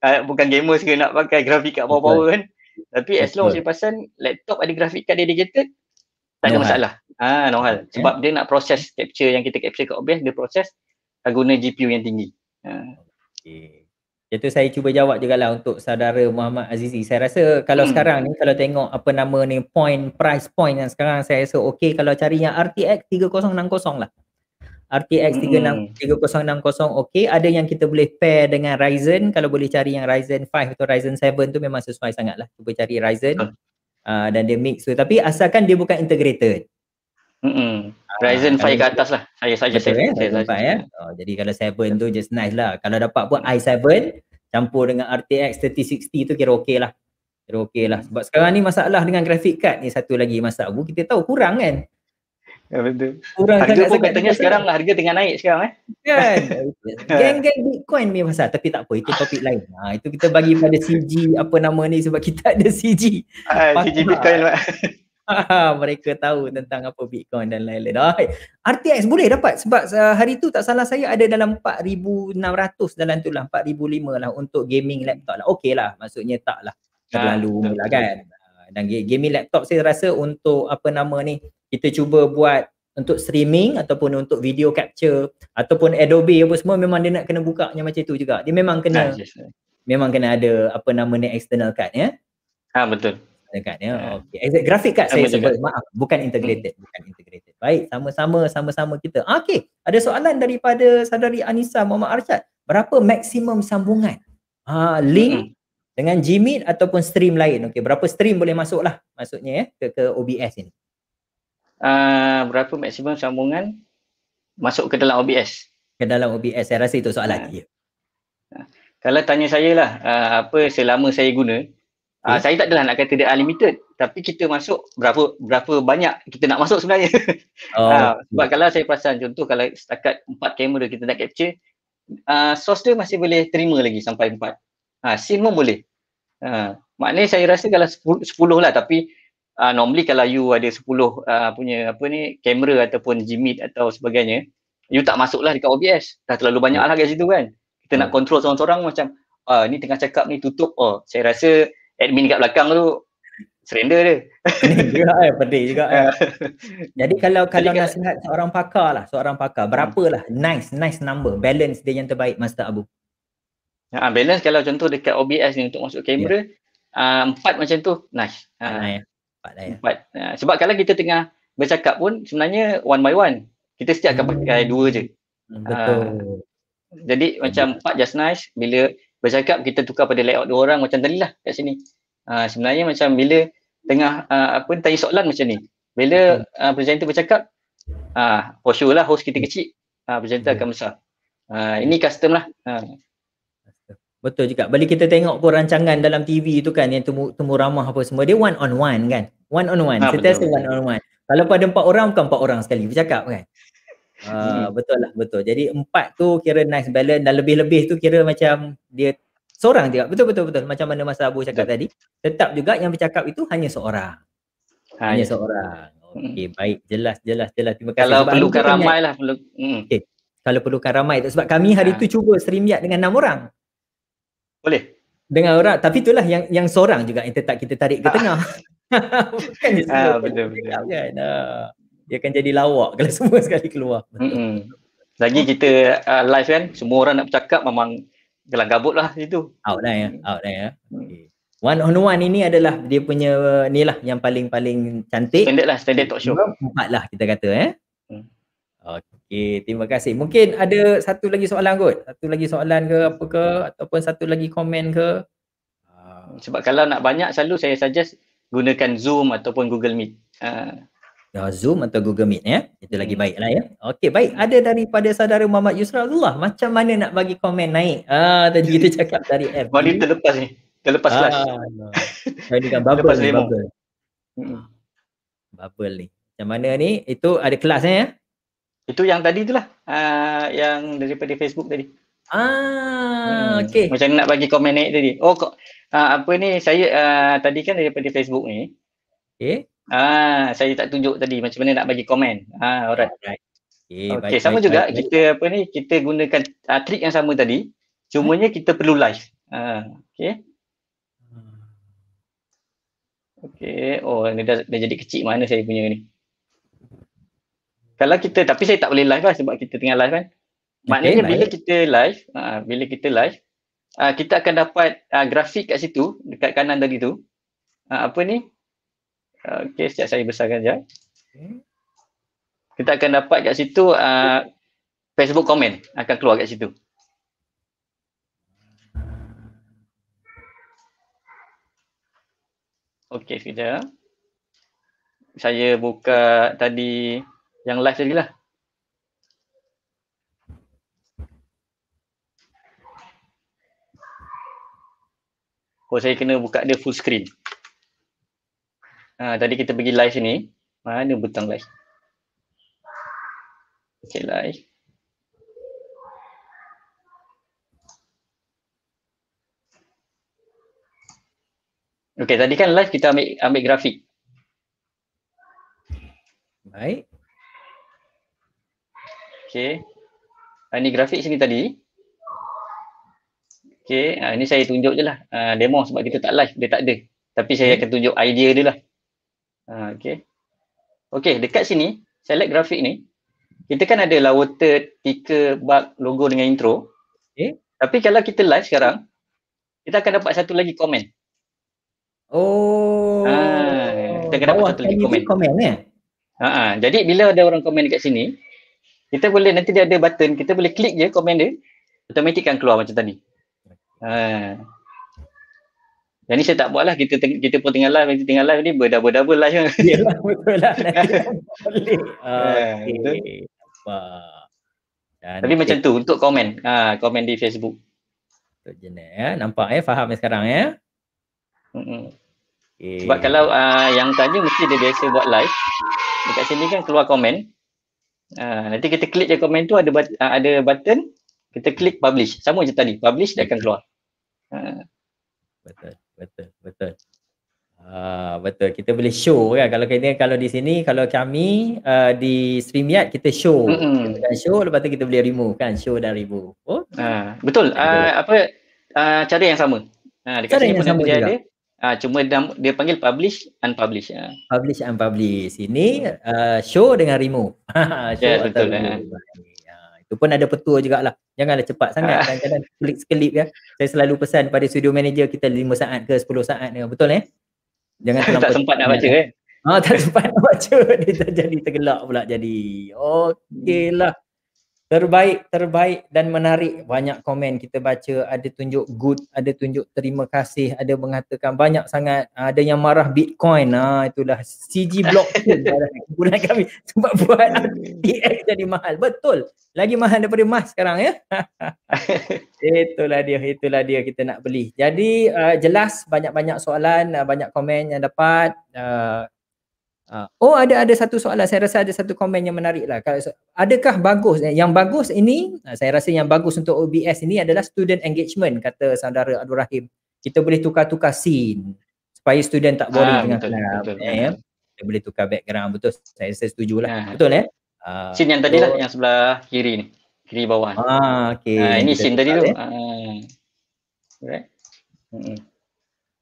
uh, bukan gamers ke nak pakai grafik kat bawah-bawah okay. kan tapi as long as you pasang laptop ada grafik kad dedicated tak no ada masalah hal. Ah, no hal. Eh? sebab dia nak proses capture yang kita capture kat OBS dia proses guna GPU yang tinggi uh. okay. Itu saya cuba jawab juga lah untuk saudara Muhammad Azizi. Saya rasa kalau hmm. sekarang ni kalau tengok apa nama ni point price point yang sekarang saya rasa okey kalau cari yang RTX 3060 lah. RTX hmm. 3060 okey. Ada yang kita boleh pair dengan Ryzen. Kalau boleh cari yang Ryzen 5 atau Ryzen 7 tu memang sesuai sangat lah. Cuba cari Ryzen hmm. uh, dan dia mix tu. Tapi asalkan dia bukan integrated hmm Ryzen uh, 5 ke atas lah. Saya saja saya, eh? saya, saya, eh? Oh, jadi kalau 7 tu just nice lah. Kalau dapat pun i7 campur dengan RTX 3060 tu kira okey lah. Kira okey lah. Sebab sekarang ni masalah dengan graphic card ni satu lagi masalah. Bu, kita tahu kurang kan? Ya betul. Kurang harga pun katanya sekarang lah harga tengah naik sekarang eh. Kan? [laughs] Geng-geng Bitcoin ni masalah. Tapi tak apa. Itu topik lain. Ha, [laughs] itu kita bagi pada CG apa nama ni sebab kita ada CG. Ha, CG Bitcoin lah. [laughs] [laughs] mereka tahu tentang apa Bitcoin dan lain-lain. Oh, RTX boleh dapat sebab uh, hari tu tak salah saya ada dalam 4,600 dalam tu lah. 4,500 lah untuk gaming laptop lah. Okey lah maksudnya tak lah. Ya, terlalu ha, lah kan. Ah, dan gaming laptop saya rasa untuk apa nama ni kita cuba buat untuk streaming ataupun untuk video capture ataupun Adobe apa semua memang dia nak kena buka macam tu juga. Dia memang kena ha, yes, memang kena ada apa nama ni external card ya. Ah betul dekat ya. Ah. Okey. Exact grafik kat saya sebut maaf bukan integrated, hmm. bukan integrated. Baik, sama-sama sama-sama kita. Ah, okey, ada soalan daripada saudari Anisa Muhammad Arsyad. Berapa maksimum sambungan? Ha, link hmm. dengan Gmeet ataupun stream lain. Okey, berapa stream boleh masuk lah maksudnya ya ke ke OBS ini. Uh, berapa maksimum sambungan masuk ke dalam OBS? Ke dalam OBS. Saya rasa itu soalan. Ha. Ya. Kalau tanya saya lah, uh, apa selama saya guna, Uh, saya tak adalah nak kata dia unlimited tapi kita masuk berapa berapa banyak kita nak masuk sebenarnya. [laughs] Oh. uh, sebab kalau saya perasan contoh kalau setakat empat kamera kita nak capture uh, source dia masih boleh terima lagi sampai empat. Ha, uh, scene pun boleh. Uh, maknanya saya rasa kalau sepuluh lah tapi uh, normally kalau you ada sepuluh punya apa ni kamera ataupun jimit atau sebagainya you tak masuk lah dekat OBS. Dah terlalu banyak hmm. lah kat situ kan. Kita hmm. nak control seorang-seorang macam uh, ni tengah cakap ni tutup. Oh, saya rasa admin kat belakang tu surrender dia. juga [laughs] lah, eh, pedih juga. Eh. Ah. Jadi kalau kalau Jadi, nasihat kan, seorang pakar lah, seorang pakar, berapa lah nice, nice number, balance dia yang terbaik Master Abu? Ya, balance kalau contoh dekat OBS ni untuk masuk kamera, yeah. Ya. uh, empat macam tu, nice. Uh, empat lah ya. Empat. Uh, sebab kalau kita tengah bercakap pun sebenarnya one by one. Kita setiap akan pakai dua je. Hmm, betul. Uh, jadi macam hmm. empat just nice bila bercakap kita tukar pada layout dua orang macam tadi lah kat sini. Uh, sebenarnya macam bila tengah uh, apa tanya soalan macam ni. Bila uh, presenter bercakap, uh, for sure lah host kita kecil, uh, presenter akan besar. Uh, ini custom lah. Uh. Betul juga. Bila kita tengok pun rancangan dalam TV tu kan yang temu, temu ramah apa semua, dia one on one kan. One on one. Ha, Setiap one on one. Kalau pada empat orang, bukan empat orang sekali bercakap kan. Ah, hmm. betul lah betul. Jadi empat tu kira nice balance dan lebih-lebih tu kira macam dia seorang juga. Betul betul betul. Macam mana Mas Abu cakap yeah. tadi. Tetap juga yang bercakap itu hanya seorang. Hai. Ah, hanya ya. seorang. Okey hmm. baik jelas jelas jelas. Terima kasih. Kalau perlukan lah, perlu. Hmm. Okey. Kalau perlukan ramai tu sebab kami hari ha. tu ah. cuba stream yat dengan enam orang. Boleh. Dengan orang tapi itulah yang yang seorang juga yang tetap kita tarik ke ha. tengah. [laughs] Bukan ha, betul betul. Kan? Ha dia akan jadi lawak kalau [laughs] semua sekali keluar. Mm-hmm. Lagi kita uh, live kan, semua orang nak bercakap memang gelap gabut lah situ. Out lah ya, mm. out lah ya. Mm. Okay. One on one ini adalah dia punya uh, ni lah yang paling-paling cantik. Standard lah, standard talk show. Empat lah kita kata eh. Mm. Okay, terima kasih. Mungkin ada satu lagi soalan kot. Satu lagi soalan ke apa ke ataupun satu lagi komen ke. Ah. Sebab kalau nak banyak selalu saya suggest gunakan Zoom ataupun Google Meet. Uh ya, Zoom atau Google Meet ya. Itu lagi hmm. baik lah ya. Okey baik. Ada daripada saudara Muhammad Yusra Abdullah. Macam mana nak bagi komen naik? Ah, tadi kita cakap dari F. Boleh terlepas ni. Terlepas flash. Ah, no. dengan bubble ni. Bubble. Hmm. bubble ni. Macam mana ni? Itu ada kelas ya. Itu yang tadi itulah. Uh, ah, yang daripada Facebook tadi. Ah, hmm. okey. Macam nak bagi komen naik tadi. Oh, uh, apa ni? Saya uh, tadi kan daripada Facebook ni. Okey. Ah, saya tak tunjuk tadi macam mana nak bagi komen. Ah, alright. Okay, eh, okay sama baik, juga baik. kita apa ni kita gunakan uh, trik yang sama tadi. Cumanya hmm. kita perlu live. Ah, okay. Okay, oh ni dah, dah jadi kecil mana saya punya ni. Kalau kita, tapi saya tak boleh live lah sebab kita tengah live kan. Maknanya okay, bila, Kita live, uh, bila kita live, bila ah, kita live, kita akan dapat uh, grafik kat situ, dekat kanan tadi tu. Uh, apa ni, Okey, setiap saya besarkan saja. Kita akan dapat kat situ uh, Facebook komen akan keluar kat situ. Okey, Fida. Saya buka tadi yang live tadi lah. Oh, saya kena buka dia full screen. Ha, tadi kita pergi live ni. Mana butang live? Okay, live. Okay tadi kan live kita ambil ambil grafik. Baik. Okey. Ah, ini grafik sini tadi. Okey, ah, ini saya tunjuk je lah. Ah, demo sebab kita tak live, dia tak ada. Tapi saya hmm. akan tunjuk idea dia lah. Ha, okay. Okay, dekat sini, select grafik ni. Kita kan ada lawater, ticker, bug, logo dengan intro. Okay. Tapi kalau kita live sekarang, kita akan dapat satu lagi komen. Oh. Ha, kita akan dapat satu lagi komen. komen eh? Ha, ha, jadi bila ada orang komen dekat sini, kita boleh nanti dia ada button, kita boleh klik je komen dia, automatik akan keluar macam tadi. Ha. Dan ni saya tak buat lah. Kita, kita pun tengah live. Kita tinggal live ni berdabar-dabar live kan. [laughs] Yelah betul lah. [laughs] Boleh. Okay. Tapi macam tu untuk komen. Ha, komen di Facebook. Untuk jenis ya. Nampak ya. Faham ya sekarang ya. Okay. Sebab kalau uh, yang tanya mesti dia biasa buat live. Dekat sini kan keluar komen. Uh, nanti kita klik je komen tu ada but- uh, ah, ada button. Kita klik publish. Sama macam tadi. Publish dia akan keluar. Uh. Betul betul betul uh, betul kita boleh show kan kalau kita kalau di sini kalau kami uh, di streamyard kita show mm-hmm. kita show lepas tu kita boleh remove kan show dan remove oh uh, betul uh, apa uh, cara yang sama uh, cara yang sama juga. Ada. Ah, cuma dia, dia panggil publish and publish. Publish and publish. Ini uh, show dengan remove. [laughs] show yeah, betul. Remove. Eh. Tu pun ada petua juga lah, Janganlah cepat sangat. Ah. Kadang-kadang klik sekelip ya. Saya selalu pesan pada studio manager kita lima saat ke sepuluh saat ke. Betul eh? Jangan [laughs] tak sempat tanya. nak baca eh. Ha, tak [laughs] sempat nak baca. Dia jadi tergelak pula jadi. Okeylah. Hmm. Terbaik, terbaik dan menarik. Banyak komen kita baca. Ada tunjuk good, ada tunjuk terima kasih, ada mengatakan banyak sangat. Ah, ada yang marah Bitcoin. Ha, itulah CG block pun [laughs] kami sebab buat DX jadi mahal. Betul. Lagi mahal daripada emas sekarang ya. [laughs] itulah dia, itulah dia kita nak beli. Jadi uh, jelas banyak-banyak soalan, uh, banyak komen yang dapat. Uh, Uh, oh ada ada satu soalan saya rasa ada satu komen yang menarik lah. Kalau adakah bagus eh, yang bagus ini uh, saya rasa yang bagus untuk OBS ini adalah student engagement kata saudara Abdul Rahim. Kita boleh tukar-tukar scene supaya student tak boring ah, dengan betul, lab, betul, betul. Ya. Kita boleh tukar background betul saya rasa setujulah. Ah, betul eh? Uh, scene yang tadi lah yang sebelah kiri ni. Kiri bawah. Ah okey. Uh, ini scene tadi tu. Eh. Ah. right. Hmm.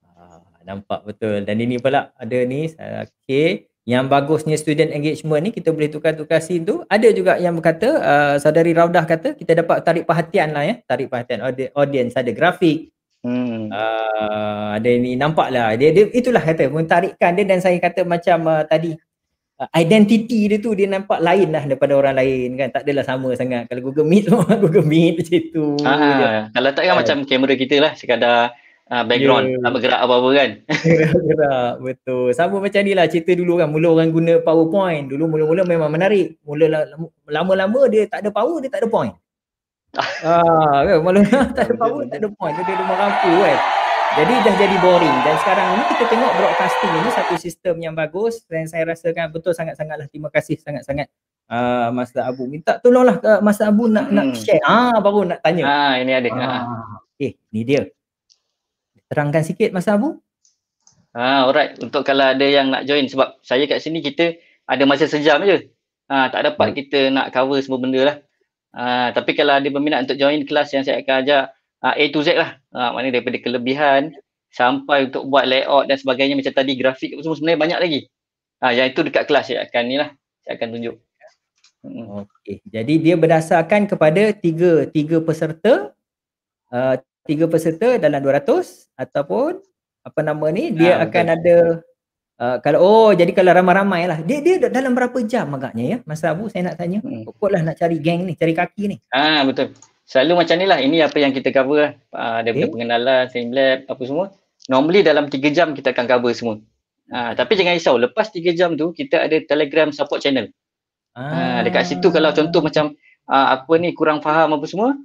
Uh, nampak betul. Dan ini pula ada ni okey yang bagusnya student engagement ni kita boleh tukar-tukar scene tu ada juga yang berkata uh, saudari Raudah kata kita dapat tarik perhatian lah ya tarik perhatian audi- audience ada grafik hmm. uh, ada ni nampak lah dia, dia, itulah kata mentarikkan dia dan saya kata macam uh, tadi uh, identity dia tu dia nampak lain lah daripada orang lain kan tak adalah sama sangat kalau Google Meet semua [laughs] Google Meet macam tu ha, kalau tak kan ha. macam kamera kita lah sekadar uh, background yeah. tak bergerak apa-apa kan. Bergerak, [laughs] betul. Sama macam ni lah cerita dulu kan. Mula orang guna PowerPoint. Dulu mula-mula memang menarik. Mula lama-lama dia tak ada power, dia tak ada point. [laughs] ah, kan? Mula [laughs] tak ada power, tak ada point. Dia rumah rampu kan. Jadi dah jadi boring dan sekarang ni kita tengok broadcasting ni satu sistem yang bagus dan saya rasakan betul sangat-sangatlah terima kasih sangat-sangat uh, Mas Abu. Minta tolonglah uh, Mas Abu nak hmm. nak share. Ah baru nak tanya. Ah ini ada. Ah. Eh ni dia terangkan sikit Mas Abu. Ha, alright. Untuk kalau ada yang nak join sebab saya kat sini kita ada masa sejam je. Ha, tak dapat hmm. kita nak cover semua benda lah. Ha, tapi kalau ada berminat untuk join kelas yang saya akan ajar ha, A to Z lah. Ha, maknanya daripada kelebihan sampai untuk buat layout dan sebagainya macam tadi grafik semua sebenarnya banyak lagi. Ha, yang itu dekat kelas saya akan ni lah. Saya akan tunjuk. Hmm. Okey, jadi dia berdasarkan kepada tiga tiga peserta uh, tiga peserta dalam 200 ataupun apa nama ni dia ha, akan betul. ada uh, kalau oh jadi kalau ramai-ramai lah dia dia dalam berapa jam agaknya ya Mas abu saya nak tanya hmm. pokoklah nak cari geng ni cari kaki ni ah ha, betul selalu macam ni lah ini apa yang kita cover lah uh, daripada okay. pengenalan team lab apa semua normally dalam tiga jam kita akan cover semua ha, tapi jangan risau lepas tiga jam tu kita ada telegram support channel ha. Ha, dekat situ kalau contoh macam uh, apa ni kurang faham apa semua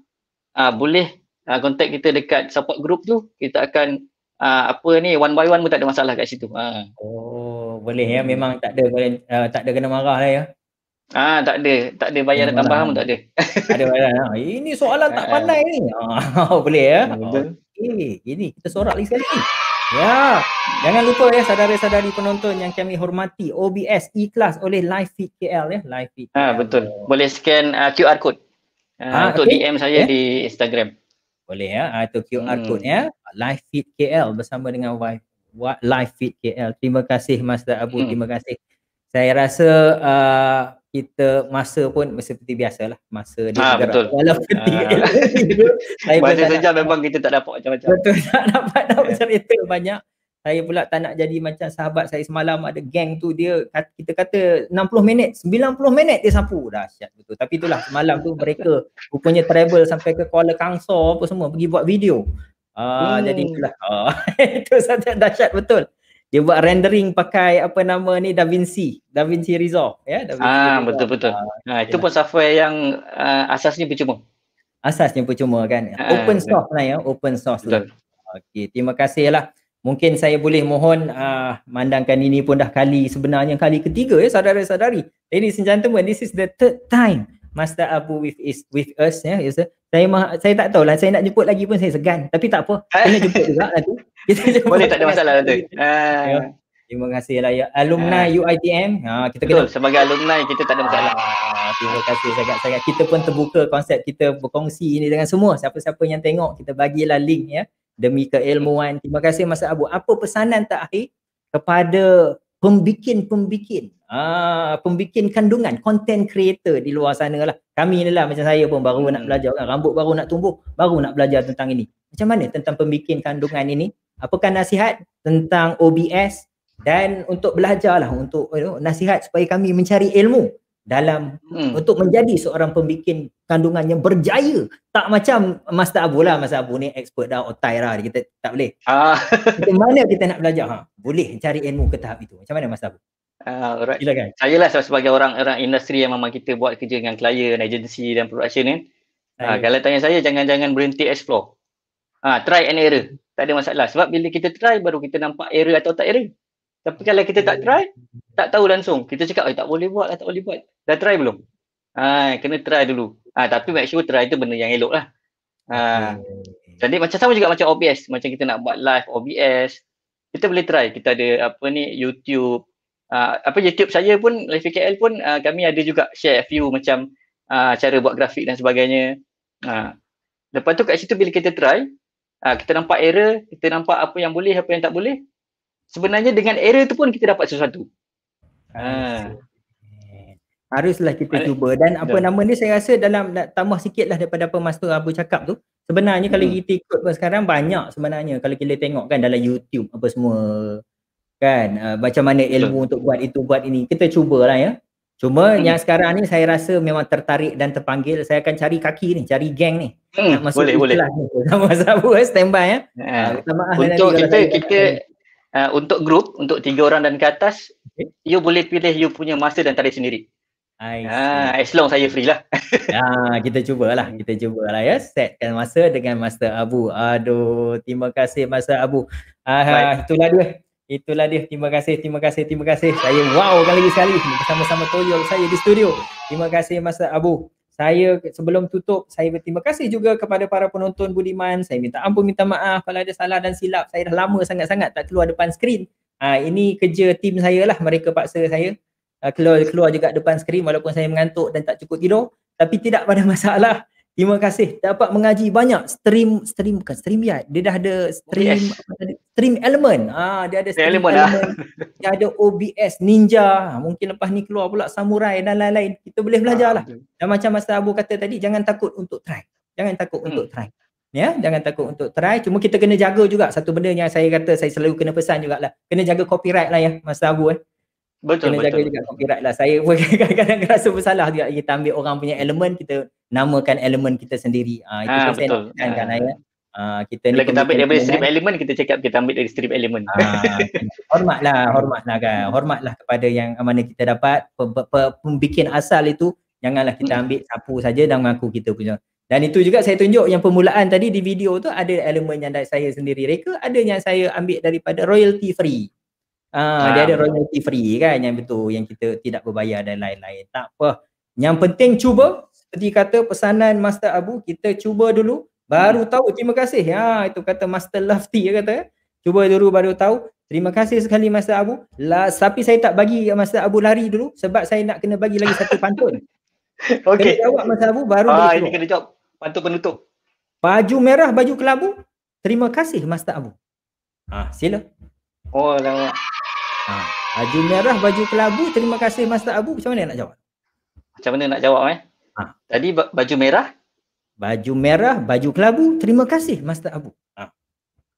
uh, boleh uh, contact kita dekat support group tu kita akan uh, apa ni one by one pun tak ada masalah kat situ. Uh. Oh boleh ya memang tak ada boleh uh, tak ada kena marah lah ya. Ah tak ada tak ada bayar dan tambahan lah. pun tak ada. [laughs] ada bayaran. Lah. Ha. Ini soalan tak pandai ni. Oh, [laughs] boleh ya. Okey, ini kita sorak lagi sekali. Ya. Jangan lupa ya sadari-sadari penonton yang kami hormati OBS ikhlas oleh Live Feed KL ya, Live Feed. Ah betul. Boleh scan uh, QR code. Uh, ha, untuk okay. DM saya yeah. di Instagram boleh ya uh, ah, itu QR hmm. code ya live fit KL bersama dengan wife live fit KL terima kasih Master Abu hmm. terima kasih saya rasa uh, kita masa pun seperti biasalah masa dia ha, betul. walaupun ha. tiga [laughs] saya saja memang kita tak dapat macam-macam betul [laughs] tak dapat dah yeah. macam itu banyak saya pula tak nak jadi macam sahabat saya semalam ada geng tu dia kita kata 60 minit 90 minit dia sapu dahsyat betul tapi itulah semalam tu mereka rupanya travel sampai ke Kuala Kangsar apa semua pergi buat video uh, hmm. jadi itulah uh, [laughs] itu satu dahsyat betul dia buat rendering pakai apa nama ni Da Vinci Da Vinci Resolve ya yeah, Da ah betul betul uh, nah ah, itu ialah. Ya. pun software yang uh, asasnya percuma asasnya percuma kan uh, open source lah ya open source lah. betul. tu okey terima kasihlah mungkin saya boleh mohon uh, mandangkan ini pun dah kali sebenarnya kali ketiga ya saudara-saudari. ini and gentlemen, this is the third time Master Abu with is with us ya. Yeah. A, saya ma- saya tak tahu lah saya nak jemput lagi pun saya segan. Tapi tak apa. Kena jemput juga lah tu. Kita jemput boleh tak ada masalah nanti. Ah. Ya, terima kasih lah ya. Alumni uh, ah. UITM. Ha, kita betul. Kena... Sebagai alumni kita tak ada masalah. Ha, terima kasih sangat-sangat. Kita pun terbuka konsep kita berkongsi ini dengan semua. Siapa-siapa yang tengok kita bagilah link ya demi keilmuan. Terima kasih Masa Abu. Apa pesanan tak terakhir kepada pembikin-pembikin, ah, pembikin kandungan, content creator di luar sana lah. Kami ni lah macam saya pun baru hmm. nak belajar kan, rambut baru nak tumbuh, baru nak belajar tentang ini. Macam mana tentang pembikin kandungan ini? Apakah nasihat tentang OBS dan untuk belajar lah untuk you know, nasihat supaya kami mencari ilmu dalam hmm. untuk menjadi seorang pembikin kandungannya berjaya tak macam Master Abu lah Master Abu ni expert dah otai lah kita tak boleh ah. kita mana kita nak belajar ha? boleh cari ilmu ke tahap itu macam mana Master Abu Uh, ah, right. Silakan. Saya lah sebagai orang orang industri yang memang kita buat kerja dengan klien, agensi dan production ni. Uh, kalau tanya saya, jangan-jangan berhenti explore. Ha, try and error. Tak ada masalah. Sebab bila kita try, baru kita nampak error atau tak error. Tapi kalau kita tak try, tak tahu langsung. Kita cakap, eh, tak boleh buat lah, tak boleh buat. Dah try belum? Ha, kena try dulu. Ha, tapi make sure try tu benda yang elok lah. Ha. Okay. Hmm. Jadi macam sama juga macam OBS. Macam kita nak buat live OBS. Kita boleh try. Kita ada apa ni YouTube. Ha, apa YouTube saya pun, Live KL pun uh, kami ada juga share a few macam uh, cara buat grafik dan sebagainya. Ha. Lepas tu kat situ bila kita try, ha, kita nampak error, kita nampak apa yang boleh, apa yang tak boleh. Sebenarnya dengan error tu pun kita dapat sesuatu. Ha. Nice haruslah kita Ay, cuba dan apa dah. Ya. nama ni saya rasa dalam tambah lah daripada apa Master Abu cakap tu sebenarnya hmm. kalau kita ikut sekarang banyak sebenarnya kalau kita tengok kan dalam YouTube apa semua kan uh, macam mana ilmu untuk buat itu buat ini kita cubalah ya cuma hmm. yang sekarang ni saya rasa memang tertarik dan terpanggil saya akan cari kaki ni cari geng ni hmm. nak masuk boleh boleh sama Abu eh, standby ya yeah. Eh, uh, lah untuk kita kita uh, untuk group untuk tiga orang dan ke atas okay. you boleh pilih you punya masa dan tarikh sendiri Ah, as long saya free lah. [laughs] ah, kita cubalah. Kita cubalah ya. Setkan masa dengan Master Abu. Aduh, terima kasih Master Abu. Ah, Baik. itulah dia. Itulah dia. Terima kasih, terima kasih, terima kasih. Saya wow kali lagi sekali bersama-sama Toyol saya di studio. Terima kasih Master Abu. Saya sebelum tutup, saya berterima kasih juga kepada para penonton Budiman. Saya minta ampun, minta maaf kalau ada salah dan silap. Saya dah lama sangat-sangat tak keluar depan skrin. Ah, ini kerja tim saya lah. Mereka paksa saya keluar-keluar ah, juga depan skrin walaupun saya mengantuk dan tak cukup tidur tapi tidak pada [laughs] masalah. Terima kasih dapat mengaji banyak stream stream bukan stream ya. Dia dah ada stream yes. stream element. Ah dia ada stream element. Lah. element. Dia ada OBS Ninja. Ah, mungkin lepas ni keluar pula samurai dan lain-lain. Kita boleh ah, belajarlah. Dan macam masa Abu kata tadi jangan takut untuk try. Jangan takut hmm. untuk try. Ya, jangan takut untuk try. Cuma kita kena jaga juga satu benda yang saya kata saya selalu kena pesan jugalah. Kena jaga copyright lah ya masa Abu eh. Betul, kena betul. jaga juga copyright lah. Saya pun [laughs] kadang-kadang rasa bersalah juga kita ambil orang punya elemen, kita namakan elemen kita sendiri. Ha, itu ha, betul. Kan, ha. kan, Uh, kita Bila kita ambil dari strip elemen, kita cakap kita ambil dari strip [laughs] elemen. Ha, hormatlah, hormatlah kan. Hormatlah kepada yang mana kita dapat. Pembikin asal itu, janganlah kita hmm. ambil sapu saja dan mengaku kita punya. Dan itu juga saya tunjuk yang permulaan tadi di video tu ada elemen yang saya sendiri reka, ada yang saya ambil daripada royalty free. Ah, ah. dia ada royalty free kan yang betul yang kita tidak berbayar dan lain-lain. Tak apa. Yang penting cuba seperti kata pesanan Master Abu, kita cuba dulu baru hmm. tahu. Terima kasih. Ha, itu kata Master Lofty dia kata. Cuba dulu baru tahu. Terima kasih sekali Master Abu. La, tapi saya tak bagi Master Abu lari dulu sebab saya nak kena bagi lagi satu pantun. [laughs] Okey. Kena jawab Master Abu baru ah, Ini kena jawab. Pantun penutup. Baju merah, baju kelabu. Terima kasih Master Abu. Ah, sila. Oh, lama. Ha. Baju merah, baju kelabu. Terima kasih Master Abu. Macam mana nak jawab? Macam mana nak jawab eh? Ha. Tadi baju merah? Baju merah, baju kelabu. Terima kasih Master Abu. Ha.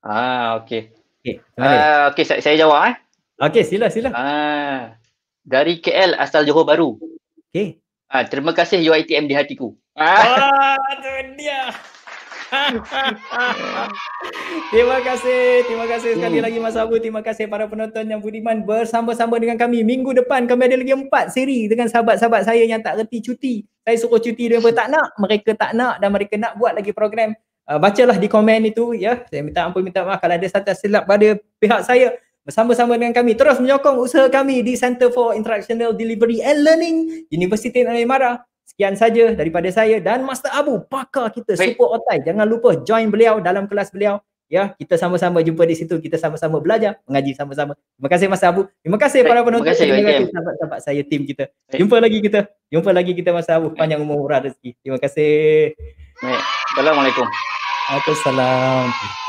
ha ah, okey. Okey. Ah, okey, saya, jawab eh. Okey, sila sila. Ah. Dari KL asal Johor Bahru. Okey. Ah, terima kasih UITM di hatiku. Ah, ah dia. [laughs] terima kasih. Terima kasih sekali lagi Mas Abu. Terima kasih para penonton yang budiman bersama-sama dengan kami. Minggu depan kami ada lagi empat siri dengan sahabat-sahabat saya yang tak reti cuti. Saya suruh cuti mereka tak nak. Mereka tak nak dan mereka nak buat lagi program. Uh, bacalah di komen itu ya. Saya minta ampun, minta maaf kalau ada salah silap pada pihak saya. Bersama-sama dengan kami terus menyokong usaha kami di Center for Interactional Delivery and Learning Universiti Negeri Sekian saja daripada saya dan Master Abu, pakar kita Baik. super otai. Jangan lupa join beliau dalam kelas beliau. Ya, kita sama-sama jumpa di situ, kita sama-sama belajar, mengaji sama-sama. Terima kasih Master Abu. Terima kasih Baik. para penonton. Terima kasih Terima kasih sahabat-sahabat saya tim kita. Baik. Jumpa lagi kita. Jumpa lagi kita Master Abu. Panjang umur murah rezeki. Terima kasih. Baik. Assalamualaikum. Waalaikumsalam. Assalamualaikum.